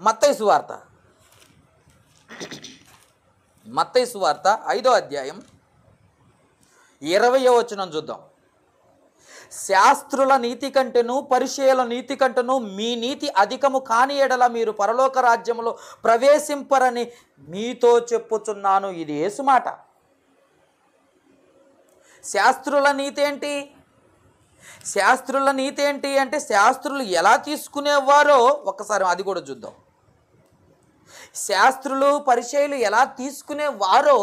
మత్తయి సువార్త మత్తయి సువార్త ఐదో అధ్యాయం ఇరవయో వచ్చిన చూద్దాం శాస్త్రుల నీతి కంటేను పరిచయల నీతి కంటేను మీ నీతి అధికము కాని ఎడల మీరు పరలోక రాజ్యంలో ప్రవేశింపరని మీతో చెప్పుచున్నాను ఇది ఏసుమాట మాట శాస్త్రుల నీతి ఏంటి శాస్త్రుల నీతి ఏంటి అంటే శాస్త్రులు ఎలా తీసుకునేవారో ఒక్కసారి అది కూడా చూద్దాం శాస్త్రులు పరిచయలు ఎలా తీసుకునేవారో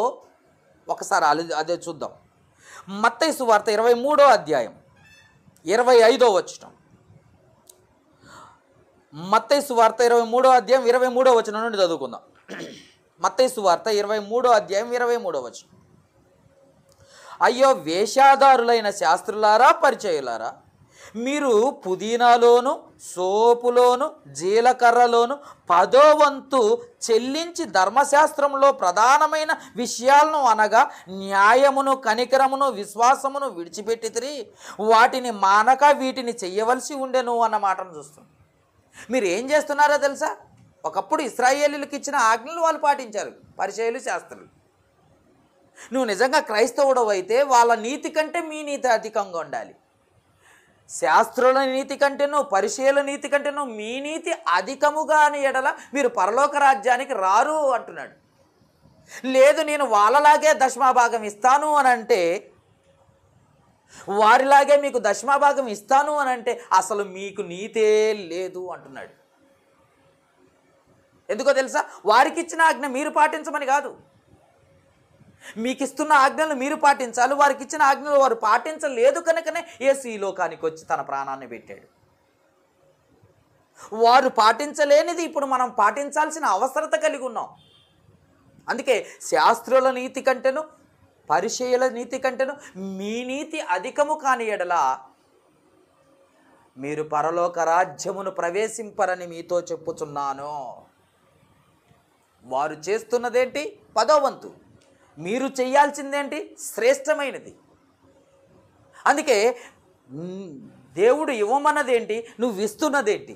ఒకసారి అదే చూద్దాం మత్తైసు వార్త ఇరవై మూడో అధ్యాయం ఇరవై ఐదో వచ్చిన మత్తైసు వార్త ఇరవై మూడో అధ్యాయం ఇరవై మూడో వచనం నుండి చదువుకుందాం మత్తైసు వార్త ఇరవై మూడో అధ్యాయం ఇరవై మూడో వచనం అయ్యో వేషాదారులైన శాస్త్రులారా పరిచయులారా మీరు పుదీనాలోను సోపులోను జీలకర్రలోను పదో వంతు చెల్లించి ధర్మశాస్త్రంలో ప్రధానమైన విషయాలను అనగా న్యాయమును కనికరమును విశ్వాసమును విడిచిపెట్టి వాటిని మానక వీటిని చెయ్యవలసి ఉండెను అన్న మాటను చూస్తుంది మీరు ఏం చేస్తున్నారో తెలుసా ఒకప్పుడు ఇస్రాయేలీలకు ఇచ్చిన ఆజ్ఞలు వాళ్ళు పాటించారు పరిచయలు శాస్త్రులు నువ్వు నిజంగా క్రైస్తవుడవైతే అయితే వాళ్ళ నీతి కంటే మీ నీతి అధికంగా ఉండాలి శాస్త్రుల నీతి కంటేనో పరిశీలన నీతి కంటేనో మీ నీతి అధికముగా అని ఎడల మీరు పరలోక రాజ్యానికి రారు అంటున్నాడు లేదు నేను వాళ్ళలాగే దశమాభాగం ఇస్తాను అని అంటే వారిలాగే మీకు దశమాభాగం ఇస్తాను అని అంటే అసలు మీకు నీతే లేదు అంటున్నాడు ఎందుకో తెలుసా వారికి ఇచ్చిన ఆజ్ఞ మీరు పాటించమని కాదు మీకు ఇస్తున్న ఆజ్ఞలు మీరు పాటించాలి వారికి ఇచ్చిన ఆజ్ఞలు వారు పాటించలేదు కనుకనే ఏసీ లోకానికి వచ్చి తన ప్రాణాన్ని పెట్టాడు వారు పాటించలేనిది ఇప్పుడు మనం పాటించాల్సిన అవసరత కలిగి ఉన్నాం అందుకే శాస్త్రుల నీతి కంటేను పరిచయల నీతి కంటేను మీ నీతి అధికము కాని ఎడల మీరు పరలోక రాజ్యమును ప్రవేశింపరని మీతో చెప్పుచున్నాను వారు చేస్తున్నదేంటి పదోవంతు మీరు చేయాల్సిందేంటి శ్రేష్టమైనది అందుకే దేవుడు ఇవ్వమన్నదేంటి నువ్వు ఇస్తున్నదేంటి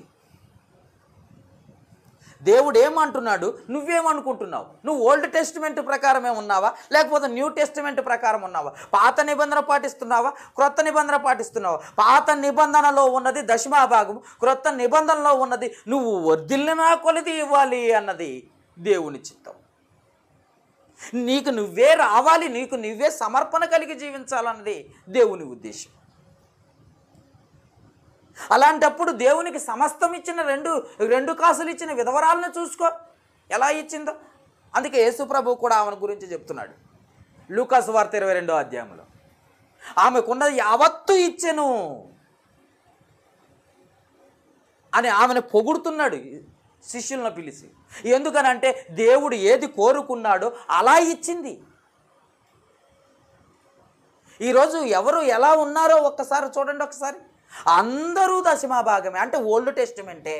దేవుడు ఏమంటున్నాడు నువ్వేమనుకుంటున్నావు నువ్వు ఓల్డ్ టెస్టిమెంట్ ప్రకారమే ఉన్నావా లేకపోతే న్యూ టెస్టిమెంట్ ప్రకారం ఉన్నావా పాత నిబంధన పాటిస్తున్నావా క్రొత్త నిబంధన పాటిస్తున్నావా పాత నిబంధనలో ఉన్నది దశమాభాగం క్రొత్త నిబంధనలో ఉన్నది నువ్వు వర్ధిల్లినా కొలిది ఇవ్వాలి అన్నది దేవుని చిత్తం నీకు నువ్వే రావాలి నీకు నువ్వే సమర్పణ కలిగి జీవించాలన్నది దేవుని ఉద్దేశం అలాంటప్పుడు దేవునికి సమస్తం ఇచ్చిన రెండు రెండు కాసులు ఇచ్చిన విధవరాలను చూసుకో ఎలా ఇచ్చిందో అందుకే యేసుప్రభు కూడా ఆమె గురించి చెప్తున్నాడు లూకాసు వార్త ఇరవై రెండో అధ్యాయంలో ఆమెకున్నది యావత్తు ఇచ్చెను అని ఆమెను పొగుడుతున్నాడు శిష్యులను పిలిచి ఎందుకనంటే దేవుడు ఏది కోరుకున్నాడో అలా ఇచ్చింది ఈరోజు ఎవరు ఎలా ఉన్నారో ఒక్కసారి చూడండి ఒకసారి అందరూ దశమాభాగమే అంటే ఓల్డ్ టెస్టిమెంటే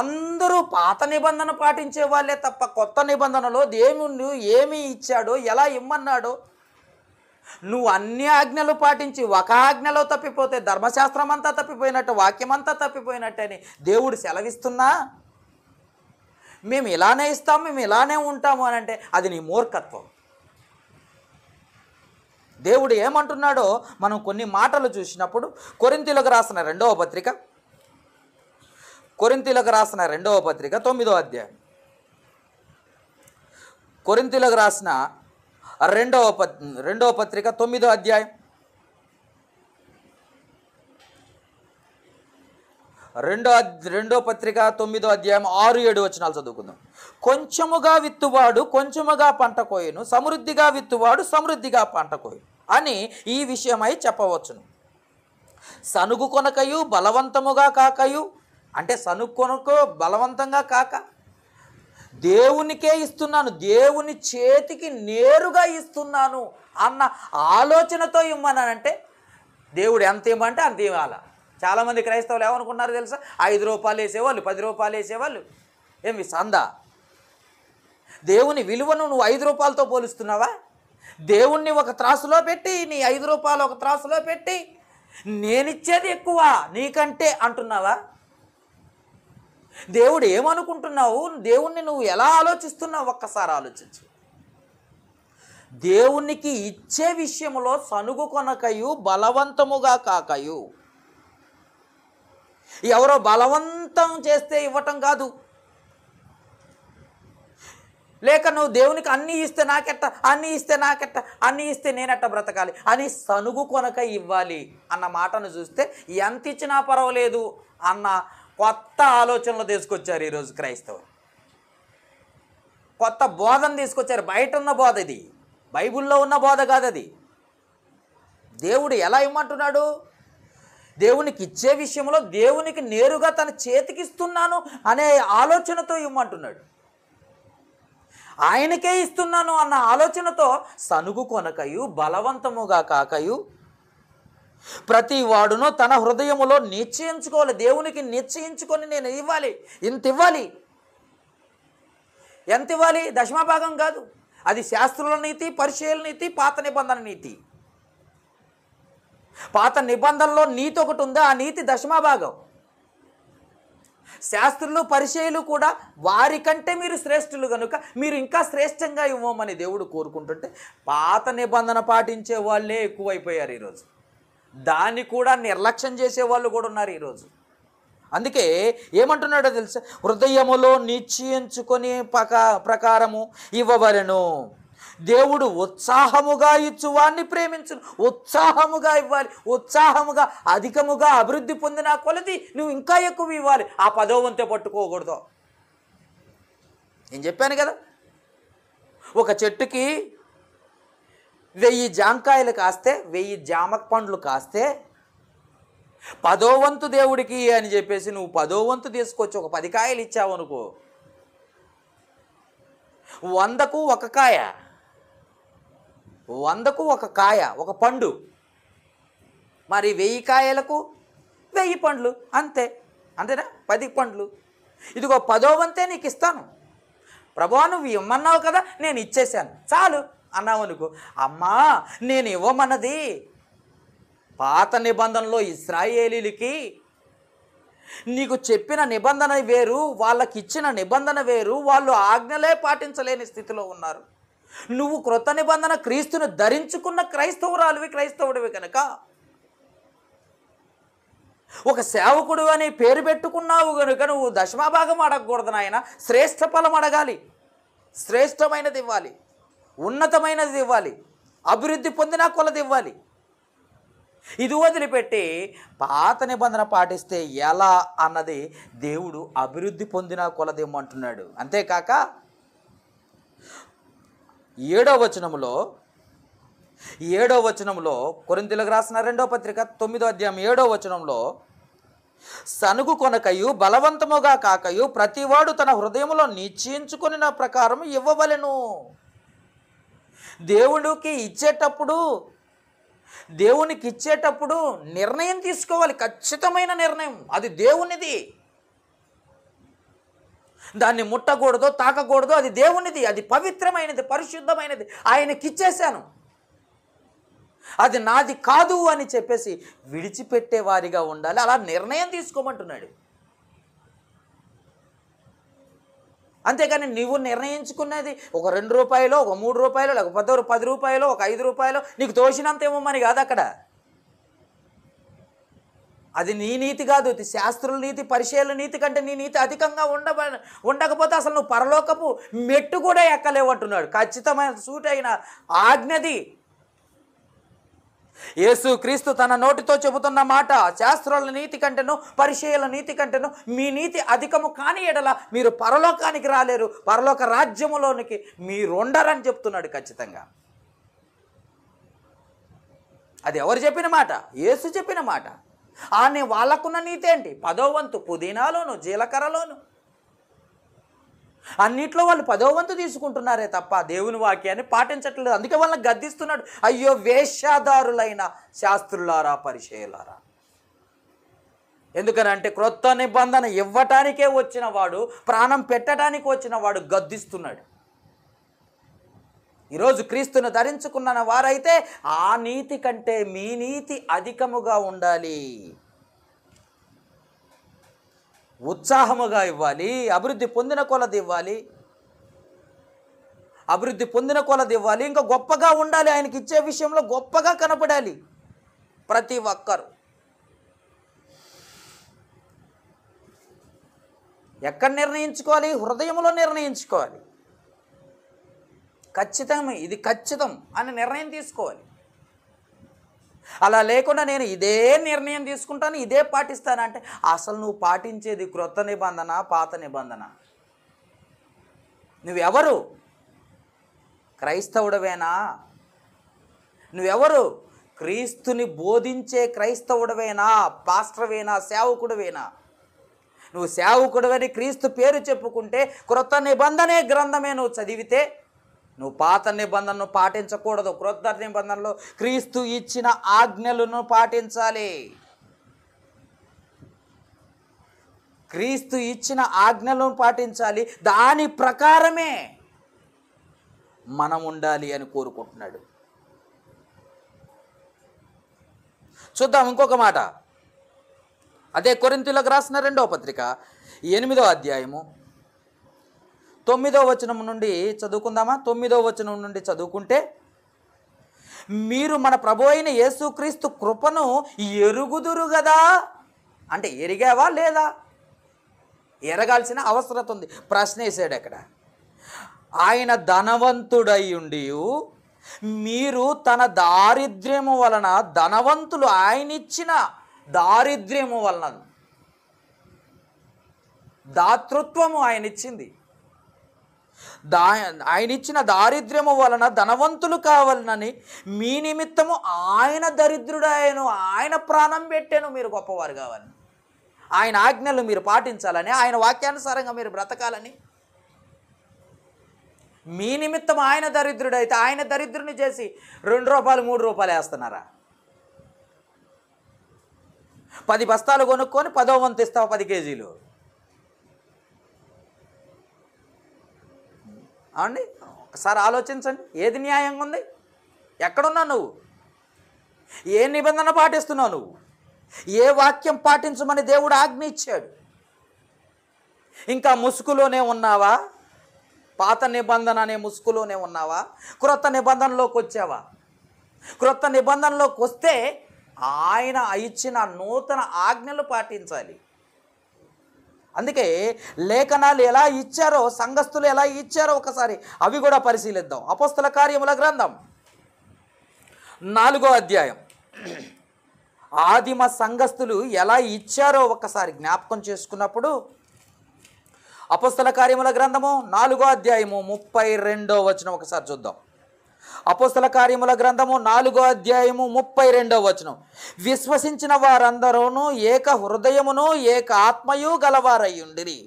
అందరూ పాత నిబంధన పాటించే వాళ్ళే తప్ప కొత్త నిబంధనలో దేవుణ్ణి ఏమి ఇచ్చాడో ఎలా ఇమ్మన్నాడో నువ్వు అన్ని ఆజ్ఞలు పాటించి ఒక ఆజ్ఞలో తప్పిపోతే ధర్మశాస్త్రం అంతా తప్పిపోయినట్టు వాక్యం అంతా తప్పిపోయినట్టని దేవుడు సెలవిస్తున్నా మేము ఇలానే ఇస్తాం మేము ఇలానే ఉంటాము అని అంటే అది నీ మూర్ఖత్వం దేవుడు ఏమంటున్నాడో మనం కొన్ని మాటలు చూసినప్పుడు కొరింతీలకు రాసిన రెండవ పత్రిక కొరింతీలకు రాసిన రెండవ పత్రిక తొమ్మిదో అధ్యాయం కొరింతీలకు రాసిన రెండవ పత్ రెండవ పత్రిక తొమ్మిదో అధ్యాయం రెండో రెండో పత్రిక తొమ్మిదో అధ్యాయం ఆరు ఏడు వచనాలు చదువుకుందాం కొంచెముగా విత్తువాడు కొంచెముగా పంట కోయను సమృద్ధిగా విత్తువాడు సమృద్ధిగా పంట కోయను అని ఈ విషయమై చెప్పవచ్చును సనుగు కొనకయు బలవంతముగా కాకయు అంటే సనుగు కొనకు బలవంతంగా కాక దేవునికే ఇస్తున్నాను దేవుని చేతికి నేరుగా ఇస్తున్నాను అన్న ఆలోచనతో ఇమ్మనంటే దేవుడు ఎంత ఇవ్వమంటే అంత ఇవ్వాలా చాలామంది క్రైస్తవులు ఏమనుకున్నారు తెలుసా ఐదు రూపాయలు వేసేవాళ్ళు పది రూపాయలు వేసేవాళ్ళు ఏమి సందా దేవుని విలువను నువ్వు ఐదు రూపాయలతో పోలుస్తున్నావా దేవుణ్ణి ఒక త్రాసులో పెట్టి నీ ఐదు రూపాయలు ఒక త్రాసులో పెట్టి నేనిచ్చేది ఎక్కువ నీకంటే అంటున్నావా దేవుడు ఏమనుకుంటున్నావు దేవుణ్ణి నువ్వు ఎలా ఆలోచిస్తున్నావు ఒక్కసారి ఆలోచించు దేవునికి ఇచ్చే విషయంలో సనుగు కొనకయు బలవంతముగా కాకయు ఎవరో బలవంతం చేస్తే ఇవ్వటం కాదు లేక నువ్వు దేవునికి అన్నీ ఇస్తే నాకెట్ట అన్నీ ఇస్తే నాకెట్ట అన్నీ ఇస్తే నేనెట్ట బ్రతకాలి అని సనుగు కొనక ఇవ్వాలి అన్న మాటను చూస్తే ఎంత ఇచ్చినా పర్వాలేదు అన్న కొత్త ఆలోచనలు తీసుకొచ్చారు ఈరోజు క్రైస్తవులు కొత్త బోధన తీసుకొచ్చారు బయట ఉన్న బోధ ఇది బైబిల్లో ఉన్న బోధ కాదు అది దేవుడు ఎలా ఇవ్వమంటున్నాడు దేవునికి ఇచ్చే విషయంలో దేవునికి నేరుగా తన చేతికి ఇస్తున్నాను అనే ఆలోచనతో ఇవ్వమంటున్నాడు ఆయనకే ఇస్తున్నాను అన్న ఆలోచనతో సనుగు కొనకయు బలవంతముగా కాకయు ప్రతి వాడును తన హృదయములో నిశ్చయించుకోవాలి దేవునికి నిశ్చయించుకొని నేను ఇవ్వాలి ఇంత ఇవ్వాలి ఎంత ఇవ్వాలి దశమభాగం కాదు అది శాస్త్రుల నీతి పరిశీలన నీతి పాత నిబంధన నీతి పాత నిబంధనలో నీతి ఒకటి ఉందా ఆ నీతి దశమాభాగం శాస్త్రులు పరిచయలు కూడా వారికంటే మీరు శ్రేష్ఠులు కనుక మీరు ఇంకా శ్రేష్టంగా ఇవ్వమని దేవుడు కోరుకుంటుంటే పాత నిబంధన పాటించే వాళ్ళే ఎక్కువైపోయారు ఈరోజు దాన్ని కూడా నిర్లక్ష్యం చేసే వాళ్ళు కూడా ఉన్నారు ఈరోజు అందుకే ఏమంటున్నాడో తెలుసా హృదయములో నిశ్చయించుకొని ప్రకారము ఇవ్వబడను దేవుడు ఉత్సాహముగా ఇచ్చువాన్ని ప్రేమించును ఉత్సాహముగా ఇవ్వాలి ఉత్సాహముగా అధికముగా అభివృద్ధి పొందిన కొలది నువ్వు ఇంకా ఎక్కువ ఇవ్వాలి ఆ పదో వంతె పట్టుకోకూడదు నేను చెప్పాను కదా ఒక చెట్టుకి వెయ్యి జాంకాయలు కాస్తే వెయ్యి జామ పండ్లు కాస్తే పదో వంతు దేవుడికి అని చెప్పేసి నువ్వు పదో వంతు తీసుకొచ్చి ఒక పది కాయలు ఇచ్చావు అనుకో వందకు ఒక కాయ వందకు ఒక కాయ ఒక పండు మరి వెయ్యి కాయలకు వెయ్యి పండ్లు అంతే అంతేనా పది పండ్లు ఇదిగో పదో వంతే నీకు ఇస్తాను ప్రభా నువ్వు ఇవ్వమన్నావు కదా నేను ఇచ్చేశాను చాలు అన్నావు అనుకో అమ్మా నేను ఇవ్వమన్నది పాత నిబంధనలో ఇస్రాయేలీలకి నీకు చెప్పిన నిబంధన వేరు వాళ్ళకి ఇచ్చిన నిబంధన వేరు వాళ్ళు ఆజ్ఞలే పాటించలేని స్థితిలో ఉన్నారు నువ్వు క్రొత్త నిబంధన క్రీస్తును ధరించుకున్న క్రైస్తవురాలువి క్రైస్తవుడివి కనుక ఒక సేవకుడు అని పేరు పెట్టుకున్నావు కనుక నువ్వు దశమాభాగం అడగకూడదు నాయన శ్రేష్ఠ ఫలం అడగాలి శ్రేష్టమైనది ఇవ్వాలి ఉన్నతమైనది ఇవ్వాలి అభివృద్ధి పొందిన కొలది ఇవ్వాలి ఇది వదిలిపెట్టి పాత నిబంధన పాటిస్తే ఎలా అన్నది దేవుడు అభివృద్ధి పొందిన కొలదేమంటున్నాడు అంతేకాక ఏడో వచనంలో ఏడో వచనంలో కొరింతలకు రాసిన రెండో పత్రిక తొమ్మిదో అధ్యాయం ఏడో వచనంలో సనుగు కొనకయు బలవంతముగా కాకయు ప్రతివాడు తన హృదయంలో నిశ్చయించుకుని ప్రకారం ఇవ్వవలెను దేవుడికి ఇచ్చేటప్పుడు దేవునికి ఇచ్చేటప్పుడు నిర్ణయం తీసుకోవాలి ఖచ్చితమైన నిర్ణయం అది దేవునిది దాన్ని ముట్టకూడదు తాకకూడదు అది దేవునిది అది పవిత్రమైనది పరిశుద్ధమైనది ఆయనకిచ్చేశాను అది నాది కాదు అని చెప్పేసి విడిచిపెట్టేవారిగా ఉండాలి అలా నిర్ణయం తీసుకోమంటున్నాడు అంతేకాని నువ్వు నిర్ణయించుకున్నది ఒక రెండు రూపాయలు ఒక మూడు రూపాయలు లేకపోతే పది రూపాయలు ఒక ఐదు రూపాయలు నీకు తోచినంత ఏమో కాదు అక్కడ అది నీ నీతి కాదు ఇది శాస్త్రుల నీతి పరిశీలన నీతి కంటే నీ నీతి అధికంగా ఉండ ఉండకపోతే అసలు నువ్వు పరలోకపు మెట్టు కూడా ఎక్కలేవంటున్నాడు ఖచ్చితమైన సూటైన ఆజ్ఞది యేసు క్రీస్తు తన నోటితో చెబుతున్న మాట శాస్త్రుల నీతి కంటేను పరిశీల నీతి కంటేను మీ నీతి అధికము కాని ఎడల మీరు పరలోకానికి రాలేరు పరలోక రాజ్యములోనికి మీరుండరని చెప్తున్నాడు ఖచ్చితంగా అది ఎవరు చెప్పిన మాట యేసు చెప్పిన మాట ఆ వాళ్ళకున్న నీతి ఏంటి పదో వంతు పుదీనాలోను జీలకర్రలోను అన్నిట్లో వాళ్ళు పదో వంతు తీసుకుంటున్నారే తప్ప దేవుని వాక్యాన్ని పాటించట్లేదు అందుకే వాళ్ళని గద్దిస్తున్నాడు అయ్యో వేషాదారులైన శాస్త్రులారా పరిచయలారా ఎందుకనంటే క్రొత్త నిబంధన ఇవ్వటానికే వచ్చిన వాడు ప్రాణం పెట్టడానికి వచ్చిన వాడు గద్దిస్తున్నాడు ఈరోజు క్రీస్తును ధరించుకున్న వారైతే ఆ నీతి కంటే మీ నీతి అధికముగా ఉండాలి ఉత్సాహముగా ఇవ్వాలి అభివృద్ధి పొందిన కొలది ఇవ్వాలి అభివృద్ధి పొందిన కొలది ఇవ్వాలి ఇంకా గొప్పగా ఉండాలి ఆయనకి ఇచ్చే విషయంలో గొప్పగా కనపడాలి ప్రతి ఒక్కరు ఎక్కడ నిర్ణయించుకోవాలి హృదయంలో నిర్ణయించుకోవాలి ఖచ్చితమే ఇది ఖచ్చితం అని నిర్ణయం తీసుకోవాలి అలా లేకుండా నేను ఇదే నిర్ణయం తీసుకుంటాను ఇదే పాటిస్తానంటే అసలు నువ్వు పాటించేది క్రొత్త నిబంధన పాత నిబంధన నువ్వెవరు క్రైస్తవుడవేనా నువ్వెవరు క్రీస్తుని బోధించే క్రైస్తవుడవేనా పాస్టర్వేనా సేవకుడువేనా నువ్వు సేవకుడువని క్రీస్తు పేరు చెప్పుకుంటే క్రొత్త నిబంధనే గ్రంథమే నువ్వు చదివితే నువ్వు పాత నిబంధనను పాటించకూడదు క్రొత్త నిబంధనలు క్రీస్తు ఇచ్చిన ఆజ్ఞలను పాటించాలి క్రీస్తు ఇచ్చిన ఆజ్ఞలను పాటించాలి దాని ప్రకారమే మనం ఉండాలి అని కోరుకుంటున్నాడు చూద్దాం ఇంకొక మాట అదే కొరింతిలోకి రాసిన రెండవ పత్రిక ఎనిమిదో అధ్యాయము తొమ్మిదో వచనం నుండి చదువుకుందామా తొమ్మిదో వచనం నుండి చదువుకుంటే మీరు మన ప్రభు అయిన యేసుక్రీస్తు కృపను ఎరుగుదురు కదా అంటే ఎరిగావా లేదా ఎరగాల్సిన అవసరత ఉంది ప్రశ్న వేసాడు అక్కడ ఆయన ఉండి మీరు తన దారిద్ర్యము వలన ధనవంతులు ఆయనిచ్చిన దారిద్ర్యము వలన దాతృత్వము ఆయన ఇచ్చింది దా ఆయన ఇచ్చిన దారిద్ర్యము వలన ధనవంతులు కావాలనని మీ నిమిత్తము ఆయన దరిద్రుడాయను ఆయన ప్రాణం పెట్టాను మీరు గొప్పవారు కావాలని ఆయన ఆజ్ఞలు మీరు పాటించాలని ఆయన వాక్యానుసారంగా మీరు బ్రతకాలని మీ నిమిత్తం ఆయన దరిద్రుడైతే ఆయన దరిద్రుని చేసి రెండు రూపాయలు మూడు రూపాయలు వేస్తున్నారా పది బస్తాలు కొనుక్కొని పదో వంతు ఇస్తావు పది కేజీలు అవండి సార్ ఆలోచించండి ఏది న్యాయంగా ఉంది ఎక్కడున్నావు నువ్వు ఏ నిబంధన పాటిస్తున్నావు నువ్వు ఏ వాక్యం పాటించమని దేవుడు ఆజ్ఞ ఇచ్చాడు ఇంకా ముసుగులోనే ఉన్నావా పాత నిబంధన అనే ముసుగులోనే ఉన్నావా క్రొత్త నిబంధనలోకి వచ్చావా క్రొత్త నిబంధనలోకి వస్తే ఆయన ఇచ్చిన నూతన ఆజ్ఞలు పాటించాలి అందుకే లేఖనాలు ఎలా ఇచ్చారో సంఘస్థులు ఎలా ఇచ్చారో ఒకసారి అవి కూడా పరిశీలిద్దాం అపస్తుల కార్యముల గ్రంథం నాలుగో అధ్యాయం ఆదిమ సంఘస్థులు ఎలా ఇచ్చారో ఒకసారి జ్ఞాపకం చేసుకున్నప్పుడు అపస్తుల కార్యముల గ్రంథము నాలుగో అధ్యాయము ముప్పై రెండో వచ్చిన ఒకసారి చూద్దాం అపోస్తల కార్యముల గ్రంథము నాలుగో అధ్యాయము ముప్పై రెండో వచనం విశ్వసించిన వారందరూ ఏక హృదయమును ఏక ఆత్మయు గలవారయ్యుండిరి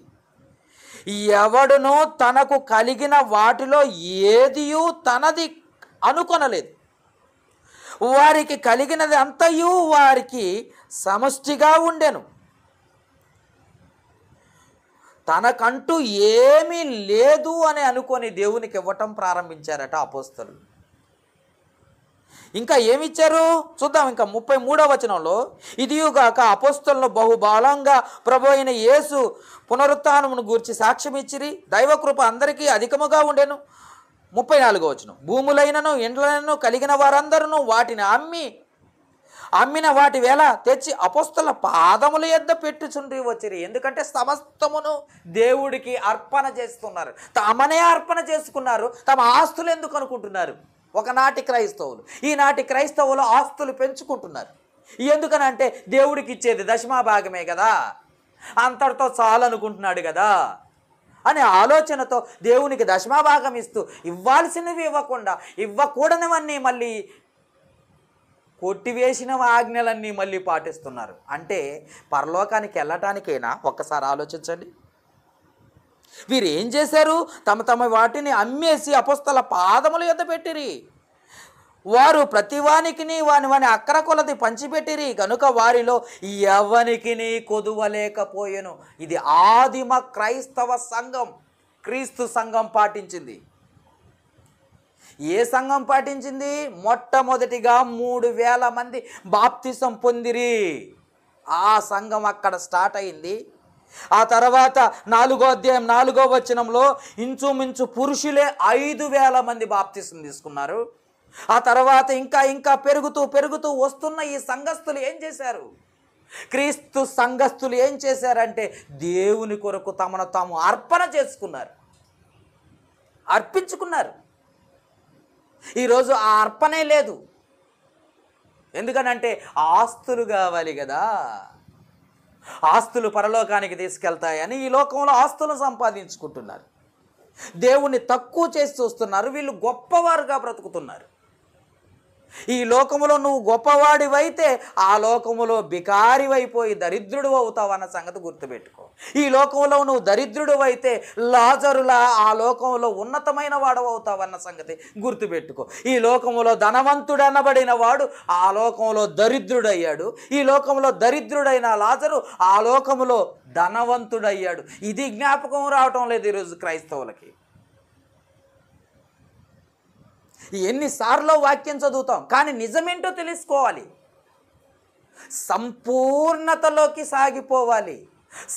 ఎవడును తనకు కలిగిన వాటిలో ఏదియు తనది అనుకొనలేదు వారికి కలిగినది అంతయు వారికి సమష్టిగా ఉండెను తనకంటూ ఏమీ లేదు అని అనుకొని దేవునికి ఇవ్వటం ప్రారంభించారట అపోస్తలు ఇంకా ఏమిచ్చారు చూద్దాం ఇంకా ముప్పై మూడో వచనంలో ఇదియుగాక అపోస్తులను బహుబలంగా ప్రభు అయిన యేసు పునరుత్నమును గూర్చి సాక్ష్యం ఇచ్చిరి దైవకృప అందరికీ అధికముగా ఉండెను ముప్పై నాలుగో వచనం భూములైనను ఇండ్లైనను కలిగిన వారందరూ వాటిని అమ్మి అమ్మిన వాటి వేళ తెచ్చి అపస్తుల పాదముల యొద్ద పెట్టుచుండ్రి వచ్చిరి ఎందుకంటే సమస్తమును దేవుడికి అర్పణ చేస్తున్నారు తమనే అర్పణ చేసుకున్నారు తమ ఆస్తులు ఎందుకు అనుకుంటున్నారు ఒకనాటి క్రైస్తవులు ఈనాటి క్రైస్తవులు ఆస్తులు పెంచుకుంటున్నారు ఎందుకనంటే దేవుడికి ఇచ్చేది దశమాభాగమే కదా అంతటితో చాలనుకుంటున్నాడు కదా అనే ఆలోచనతో దేవునికి దశమాభాగం ఇస్తూ ఇవ్వాల్సినవి ఇవ్వకుండా ఇవ్వకూడనివన్నీ మళ్ళీ కొట్టివేసిన ఆజ్ఞలన్నీ మళ్ళీ పాటిస్తున్నారు అంటే పరలోకానికి వెళ్ళటానికైనా ఒక్కసారి ఆలోచించండి వీరు ఏం చేశారు తమ తమ వాటిని అమ్మేసి అపస్తల పాదముల ఎద్ద పెట్టిరి వారు ప్రతివానికి వాని వాని అక్కర కొలది పంచిపెట్టిరి కనుక వారిలో ఎవనికి కొదువలేకపోయాను ఇది ఆదిమ క్రైస్తవ సంఘం క్రీస్తు సంఘం పాటించింది ఏ సంఘం పాటించింది మొట్టమొదటిగా మూడు వేల మంది బాప్తిసం పొందిరి ఆ సంఘం అక్కడ స్టార్ట్ అయింది ఆ తర్వాత నాలుగో అధ్యాయం నాలుగో వచనంలో ఇంచుమించు పురుషులే ఐదు వేల మంది బాప్తిసం తీసుకున్నారు ఆ తర్వాత ఇంకా ఇంకా పెరుగుతూ పెరుగుతూ వస్తున్న ఈ సంఘస్థులు ఏం చేశారు క్రీస్తు సంఘస్థులు ఏం చేశారంటే దేవుని కొరకు తమను తాము అర్పణ చేసుకున్నారు అర్పించుకున్నారు ఈరోజు ఆ అర్పణే లేదు ఎందుకనంటే ఆస్తులు కావాలి కదా ఆస్తులు పరలోకానికి తీసుకెళ్తాయని ఈ లోకంలో ఆస్తులు సంపాదించుకుంటున్నారు దేవుణ్ణి తక్కువ చేసి చూస్తున్నారు వీళ్ళు గొప్పవారుగా బ్రతుకుతున్నారు ఈ లోకములో నువ్వు గొప్పవాడివైతే ఆ లోకములో బికారివైపోయి దరిద్రుడు అవుతావు అన్న సంగతి గుర్తుపెట్టుకో ఈ లోకంలో నువ్వు దరిద్రుడు అయితే లాజరులా ఆ లోకంలో ఉన్నతమైన వాడు అవుతావు అన్న సంగతి గుర్తుపెట్టుకో ఈ లోకంలో ధనవంతుడనబడిన వాడు ఆ లోకంలో దరిద్రుడయ్యాడు ఈ లోకంలో దరిద్రుడైన లాజరు ఆ లోకంలో ధనవంతుడయ్యాడు ఇది జ్ఞాపకం రావటం లేదు ఈరోజు క్రైస్తవులకి ఎన్నిసార్లు వాక్యం చదువుతాం కానీ నిజమేంటో తెలుసుకోవాలి సంపూర్ణతలోకి సాగిపోవాలి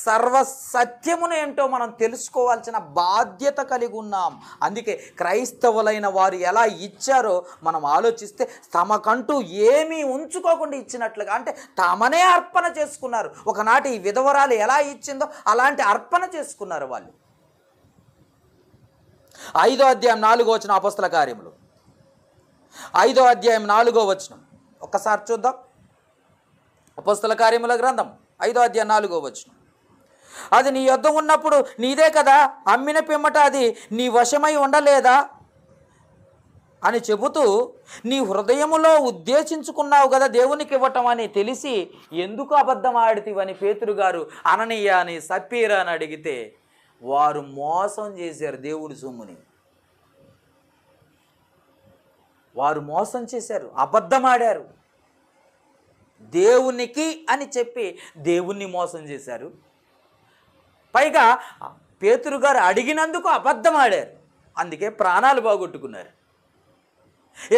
సర్వసత్యమును ఏంటో మనం తెలుసుకోవాల్సిన బాధ్యత కలిగి ఉన్నాం అందుకే క్రైస్తవులైన వారు ఎలా ఇచ్చారో మనం ఆలోచిస్తే తమకంటూ ఏమీ ఉంచుకోకుండా ఇచ్చినట్లుగా అంటే తమనే అర్పణ చేసుకున్నారు ఒకనాటి ఈ విధవరాలు ఎలా ఇచ్చిందో అలాంటి అర్పణ చేసుకున్నారు వాళ్ళు ఐదో అధ్యాయం నాలుగో వచ్చిన అపస్తుల కార్యములు ఐదో అధ్యాయం నాలుగో వచనం ఒక్కసారి చూద్దాం ఉపస్థల కార్యముల గ్రంథం ఐదో అధ్యాయం నాలుగో వచనం అది నీ యుద్ధం ఉన్నప్పుడు నీదే కదా అమ్మిన పిమ్మట అది నీ వశమై ఉండలేదా అని చెబుతూ నీ హృదయములో ఉద్దేశించుకున్నావు కదా దేవునికి ఇవ్వటం అని తెలిసి ఎందుకు అబద్ధం ఆడితివని పేతురు గారు అననీయ అని సప్పీరా అని అడిగితే వారు మోసం చేశారు దేవుడి సొమ్ముని వారు మోసం చేశారు అబద్ధమాడారు దేవునికి అని చెప్పి దేవుణ్ణి మోసం చేశారు పైగా పేతురు గారు అడిగినందుకు అబద్ధమాడారు అందుకే ప్రాణాలు బాగొట్టుకున్నారు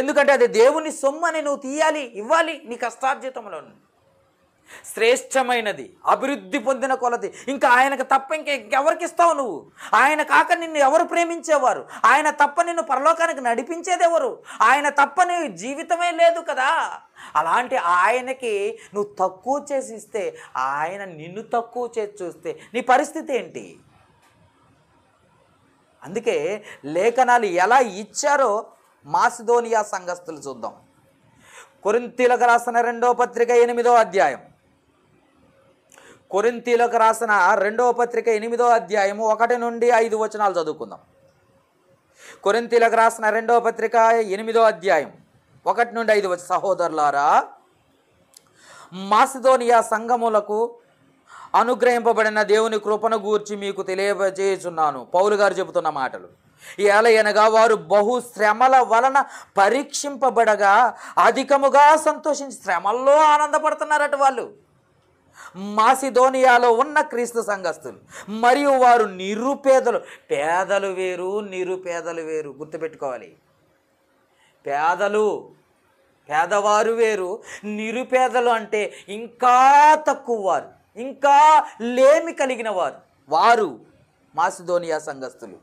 ఎందుకంటే అది దేవుని సొమ్మని నువ్వు తీయాలి ఇవ్వాలి నీ కష్టార్జితంలో శ్రేష్టమైనది అభివృద్ధి పొందిన కొలది ఇంకా ఆయనకు తప్ప ఇంకెవరికి ఇస్తావు నువ్వు ఆయన కాక నిన్ను ఎవరు ప్రేమించేవారు ఆయన తప్ప నిన్ను పరలోకానికి నడిపించేదెవరు ఆయన తప్ప నీ జీవితమే లేదు కదా అలాంటి ఆయనకి నువ్వు తక్కువ చేసి ఇస్తే ఆయన నిన్ను తక్కువ చేసి చూస్తే నీ పరిస్థితి ఏంటి అందుకే లేఖనాలు ఎలా ఇచ్చారో మాసిదోనియా సంఘస్థులు చూద్దాం కొరింతీలకు రాసిన రెండో పత్రిక ఎనిమిదో అధ్యాయం కొరింతీలకు రాసిన రెండవ పత్రిక ఎనిమిదో అధ్యాయము ఒకటి నుండి ఐదు వచనాలు చదువుకుందాం కొరింతీలకు రాసిన రెండవ పత్రిక ఎనిమిదో అధ్యాయం ఒకటి నుండి ఐదు వచ్చిన సహోదరులారా మాసిదోనియా సంఘములకు అనుగ్రహింపబడిన దేవుని కృపను గూర్చి మీకు తెలియజేయుచున్నాను పౌలు గారు చెబుతున్న మాటలు ఏలయనగా వారు బహు శ్రమల వలన పరీక్షింపబడగా అధికముగా సంతోషించి శ్రమల్లో ఆనందపడుతున్నారట వాళ్ళు మాసిధోనియాలో ఉన్న క్రీస్తు సంఘస్థులు మరియు వారు నిరుపేదలు పేదలు వేరు నిరుపేదలు వేరు గుర్తుపెట్టుకోవాలి పేదలు పేదవారు వేరు నిరుపేదలు అంటే ఇంకా తక్కువ వారు ఇంకా లేమి కలిగిన వారు వారు మాసిధోనియా సంఘస్థులు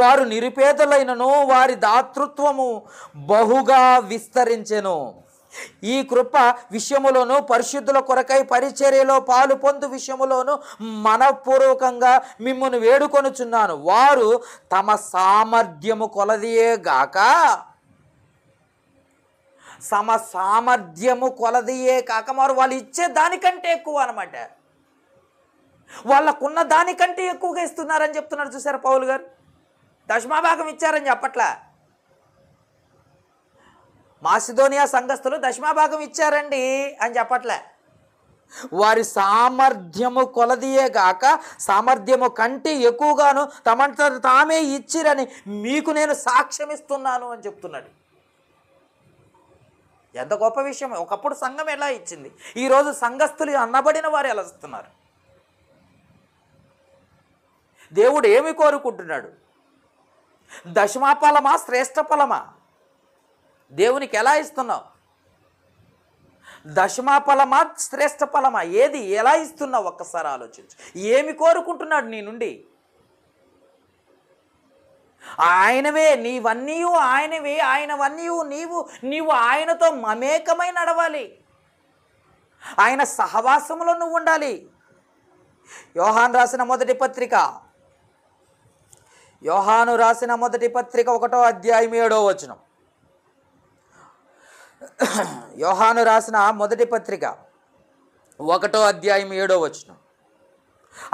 వారు నిరుపేదలైనను వారి దాతృత్వము బహుగా విస్తరించెను ఈ కృప విషయములోను పరిశుద్ధుల కొరకై పరిచర్యలో పాలు పొందు విషయములోను మనపూర్వకంగా మిమ్మల్ని వేడుకొనుచున్నాను వారు తమ సామర్థ్యము కొలదియే గాక సమ సామర్థ్యము కొలదియే కాక వారు వాళ్ళు ఇచ్చే దానికంటే ఎక్కువ అనమాట వాళ్ళకున్న దానికంటే ఎక్కువగా ఇస్తున్నారని చెప్తున్నారు చూసారు పౌలు గారు దశమాభాగం ఇచ్చారని చెప్పట్లా మాసిదోనియా సంఘస్థులు దశమాభాగం ఇచ్చారండి అని చెప్పట్లే వారి సామర్థ్యము గాక సామర్థ్యము కంటే ఎక్కువగాను తమంత తామే ఇచ్చిరని మీకు నేను సాక్ష్యం ఇస్తున్నాను అని చెప్తున్నాడు ఎంత గొప్ప విషయం ఒకప్పుడు సంఘం ఎలా ఇచ్చింది ఈరోజు సంఘస్థులు అన్నబడిన వారు ఎలా ఇస్తున్నారు దేవుడు ఏమి కోరుకుంటున్నాడు దశమాఫలమా శ్రేష్ట ఫలమా దేవునికి ఎలా ఇస్తున్నావు దశమా ఫలమా శ్రేష్ఠ ఫలమా ఏది ఎలా ఇస్తున్నావు ఒక్కసారి ఆలోచించు ఏమి కోరుకుంటున్నాడు నీ నుండి ఆయనవే నీవన్నీ ఆయనవే ఆయనవన్నీ నీవు నీవు ఆయనతో మమేకమై నడవాలి ఆయన సహవాసంలో నువ్వు ఉండాలి యోహాన్ రాసిన మొదటి పత్రిక యోహాను రాసిన మొదటి పత్రిక ఒకటో అధ్యాయం ఏడో వచనం యోహాను రాసిన మొదటి పత్రిక ఒకటో అధ్యాయం ఏడో వచనం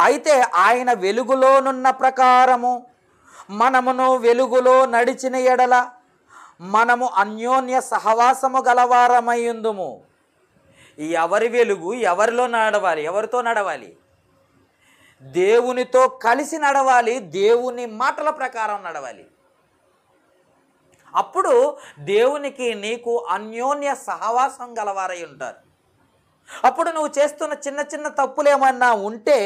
అయితే ఆయన వెలుగులోనున్న ప్రకారము మనమును వెలుగులో నడిచిన ఎడల మనము అన్యోన్య సహవాసము గలవారమయ్యుందుము ఎవరి వెలుగు ఎవరిలో నడవాలి ఎవరితో నడవాలి దేవునితో కలిసి నడవాలి దేవుని మాటల ప్రకారం నడవాలి అప్పుడు దేవునికి నీకు అన్యోన్య సహవాసం గలవారై ఉంటారు అప్పుడు నువ్వు చేస్తున్న చిన్న చిన్న తప్పులు ఏమన్నా ఉంటే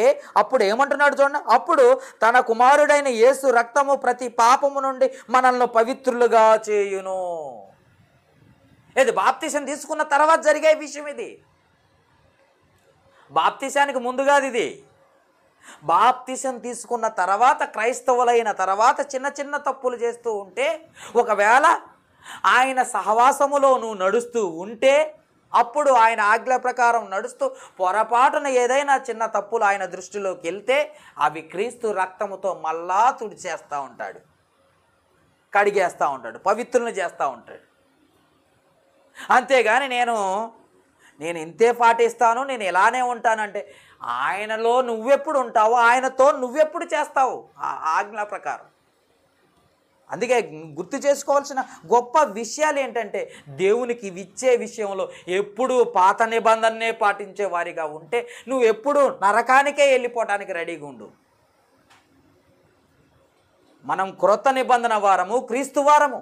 అప్పుడు ఏమంటున్నాడు చూడండి అప్పుడు తన కుమారుడైన యేసు రక్తము ప్రతి పాపము నుండి మనల్ని పవిత్రులుగా చేయును ఇది బాప్తిసం తీసుకున్న తర్వాత జరిగే విషయం ఇది ముందుగా అది ఇది బాప్తిసం తీసుకున్న తర్వాత క్రైస్తవులైన తర్వాత చిన్న చిన్న తప్పులు చేస్తూ ఉంటే ఒకవేళ ఆయన సహవాసములో నువ్వు నడుస్తూ ఉంటే అప్పుడు ఆయన ఆజ్ఞ ప్రకారం నడుస్తూ పొరపాటున ఏదైనా చిన్న తప్పులు ఆయన దృష్టిలోకి వెళ్తే అవి క్రీస్తు రక్తముతో మళ్ళా తుడిచేస్తూ ఉంటాడు కడిగేస్తూ ఉంటాడు పవిత్రులను చేస్తూ ఉంటాడు అంతేగాని నేను నేను ఇంతే పాటిస్తాను నేను ఇలానే ఉంటానంటే ఆయనలో నువ్వెప్పుడు ఉంటావో ఆయనతో నువ్వెప్పుడు చేస్తావు ఆ ఆజ్ఞ ప్రకారం అందుకే గుర్తు చేసుకోవాల్సిన గొప్ప విషయాలు ఏంటంటే దేవునికి ఇచ్చే విషయంలో ఎప్పుడూ పాత నిబంధననే పాటించే వారిగా ఉంటే నువ్వు ఎప్పుడు నరకానికే వెళ్ళిపోవటానికి రెడీగా ఉండు మనం క్రొత్త నిబంధన వారము క్రీస్తు వారము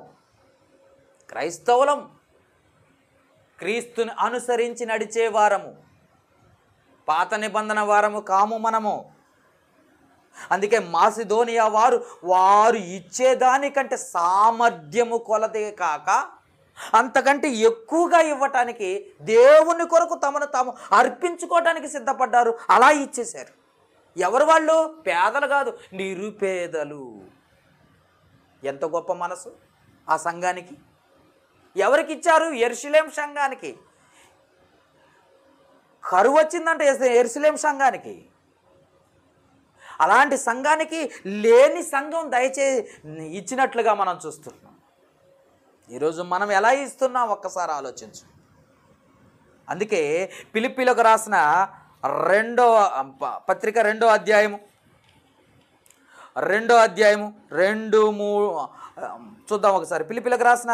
క్రైస్తవులం క్రీస్తుని అనుసరించి నడిచే వారము పాత నిబంధన వారము కాము మనము అందుకే మాసిధోనియా వారు వారు ఇచ్చేదానికంటే సామర్థ్యము కొలదే కాక అంతకంటే ఎక్కువగా ఇవ్వటానికి దేవుని కొరకు తమను తాము అర్పించుకోవటానికి సిద్ధపడ్డారు అలా ఇచ్చేశారు ఎవరు వాళ్ళు పేదలు కాదు నిరుపేదలు ఎంత గొప్ప మనసు ఆ సంఘానికి ఎవరికి ఇచ్చారు ఎర్షిలేం సంఘానికి కరువు వచ్చిందంటే ఎరుసలేం సంఘానికి అలాంటి సంఘానికి లేని సంఘం దయచే ఇచ్చినట్లుగా మనం చూస్తున్నాం ఈరోజు మనం ఎలా ఇస్తున్నాం ఒక్కసారి ఆలోచించు అందుకే పిలిపిలకు రాసిన రెండో పత్రిక రెండో అధ్యాయము రెండో అధ్యాయము రెండు మూ చూద్దాం ఒకసారి పిలిపిలకు రాసిన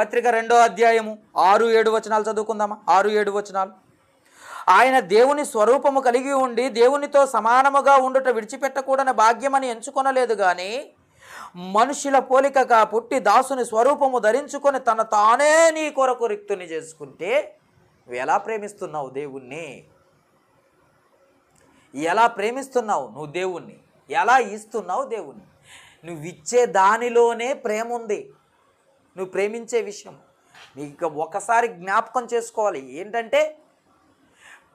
పత్రిక రెండో అధ్యాయము ఆరు ఏడు వచనాలు చదువుకుందామా ఆరు ఏడు వచనాలు ఆయన దేవుని స్వరూపము కలిగి ఉండి దేవునితో సమానముగా ఉండుట విడిచిపెట్టకూడని భాగ్యమని ఎంచుకొనలేదు కానీ మనుషుల పోలికగా పుట్టి దాసుని స్వరూపము ధరించుకొని తన తానే నీ కొరకు రిక్తుని చేసుకుంటే నువ్వు ఎలా ప్రేమిస్తున్నావు దేవుణ్ణి ఎలా ప్రేమిస్తున్నావు నువ్వు దేవుణ్ణి ఎలా ఇస్తున్నావు దేవుణ్ణి నువ్వు ఇచ్చే దానిలోనే ప్రేమ ఉంది నువ్వు ప్రేమించే విషయం నీకు ఒకసారి జ్ఞాపకం చేసుకోవాలి ఏంటంటే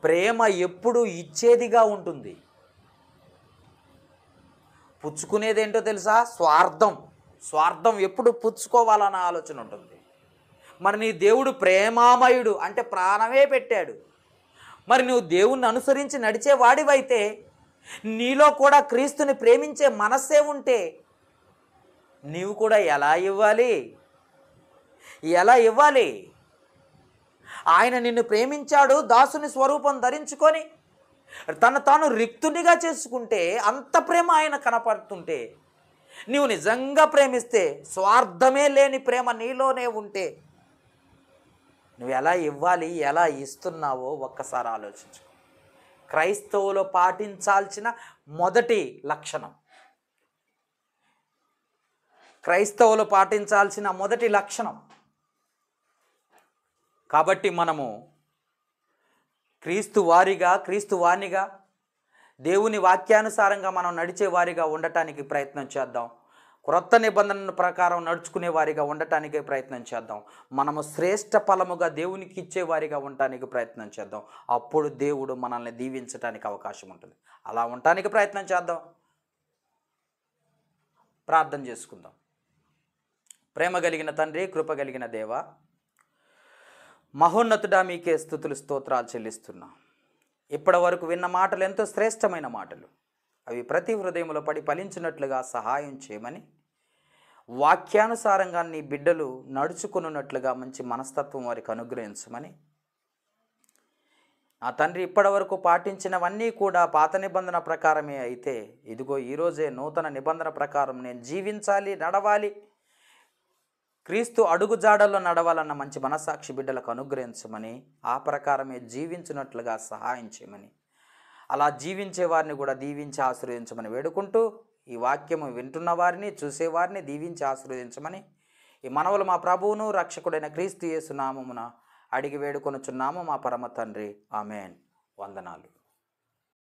ప్రేమ ఎప్పుడు ఇచ్చేదిగా ఉంటుంది పుచ్చుకునేది ఏంటో తెలుసా స్వార్థం స్వార్థం ఎప్పుడు పుచ్చుకోవాలన్న ఆలోచన ఉంటుంది మరి నీ దేవుడు ప్రేమామయుడు అంటే ప్రాణమే పెట్టాడు మరి నువ్వు దేవుణ్ణి అనుసరించి నడిచేవాడివైతే నీలో కూడా క్రీస్తుని ప్రేమించే మనస్సే ఉంటే నీవు కూడా ఎలా ఇవ్వాలి ఎలా ఇవ్వాలి ఆయన నిన్ను ప్రేమించాడు దాసుని స్వరూపం ధరించుకొని తను తాను రిక్తునిగా చేసుకుంటే అంత ప్రేమ ఆయన కనపడుతుంటే నీవు నిజంగా ప్రేమిస్తే స్వార్థమే లేని ప్రేమ నీలోనే ఉంటే నువ్వు ఎలా ఇవ్వాలి ఎలా ఇస్తున్నావో ఒక్కసారి ఆలోచించు క్రైస్తవులు పాటించాల్సిన మొదటి లక్షణం క్రైస్తవులు పాటించాల్సిన మొదటి లక్షణం కాబట్టి మనము క్రీస్తు వారిగా క్రీస్తు వాణిగా దేవుని వాక్యానుసారంగా మనం నడిచే వారిగా ఉండటానికి ప్రయత్నం చేద్దాం క్రొత్త నిబంధన ప్రకారం నడుచుకునే వారిగా ఉండటానికే ప్రయత్నం చేద్దాం మనము శ్రేష్ఠ ఫలముగా దేవునికి ఇచ్చే వారిగా ఉండటానికి ప్రయత్నం చేద్దాం అప్పుడు దేవుడు మనల్ని దీవించడానికి అవకాశం ఉంటుంది అలా ఉండటానికి ప్రయత్నం చేద్దాం ప్రార్థన చేసుకుందాం ప్రేమ కలిగిన తండ్రి కృప కలిగిన దేవా మహోన్నతుడా మీకే స్థుతులు స్తోత్రాలు చెల్లిస్తున్నా ఇప్పటి వరకు విన్న మాటలు ఎంతో శ్రేష్టమైన మాటలు అవి ప్రతి హృదయంలో పడి ఫలించినట్లుగా సహాయం చేయమని వాక్యానుసారంగా నీ బిడ్డలు నడుచుకున్నట్లుగా మంచి మనస్తత్వం వారికి అనుగ్రహించమని నా తండ్రి ఇప్పటివరకు పాటించినవన్నీ కూడా పాత నిబంధన ప్రకారమే అయితే ఇదిగో ఈరోజే నూతన నిబంధన ప్రకారం నేను జీవించాలి నడవాలి క్రీస్తు అడుగుజాడల్లో నడవాలన్న మంచి మనసాక్షి బిడ్డలకు అనుగ్రహించమని ఆ ప్రకారమే జీవించినట్లుగా సహాయం చేయమని అలా జీవించే వారిని కూడా దీవించి ఆశ్రయించమని వేడుకుంటూ ఈ వాక్యము వింటున్న వారిని చూసేవారిని దీవించి ఆశ్రయించమని ఈ మనవలు మా ప్రభువును రక్షకుడైన క్రీస్తు యేసు నామమున అడిగి వేడుకొనుచున్నాము మా పరమ తండ్రి ఆమెన్ వందనాలు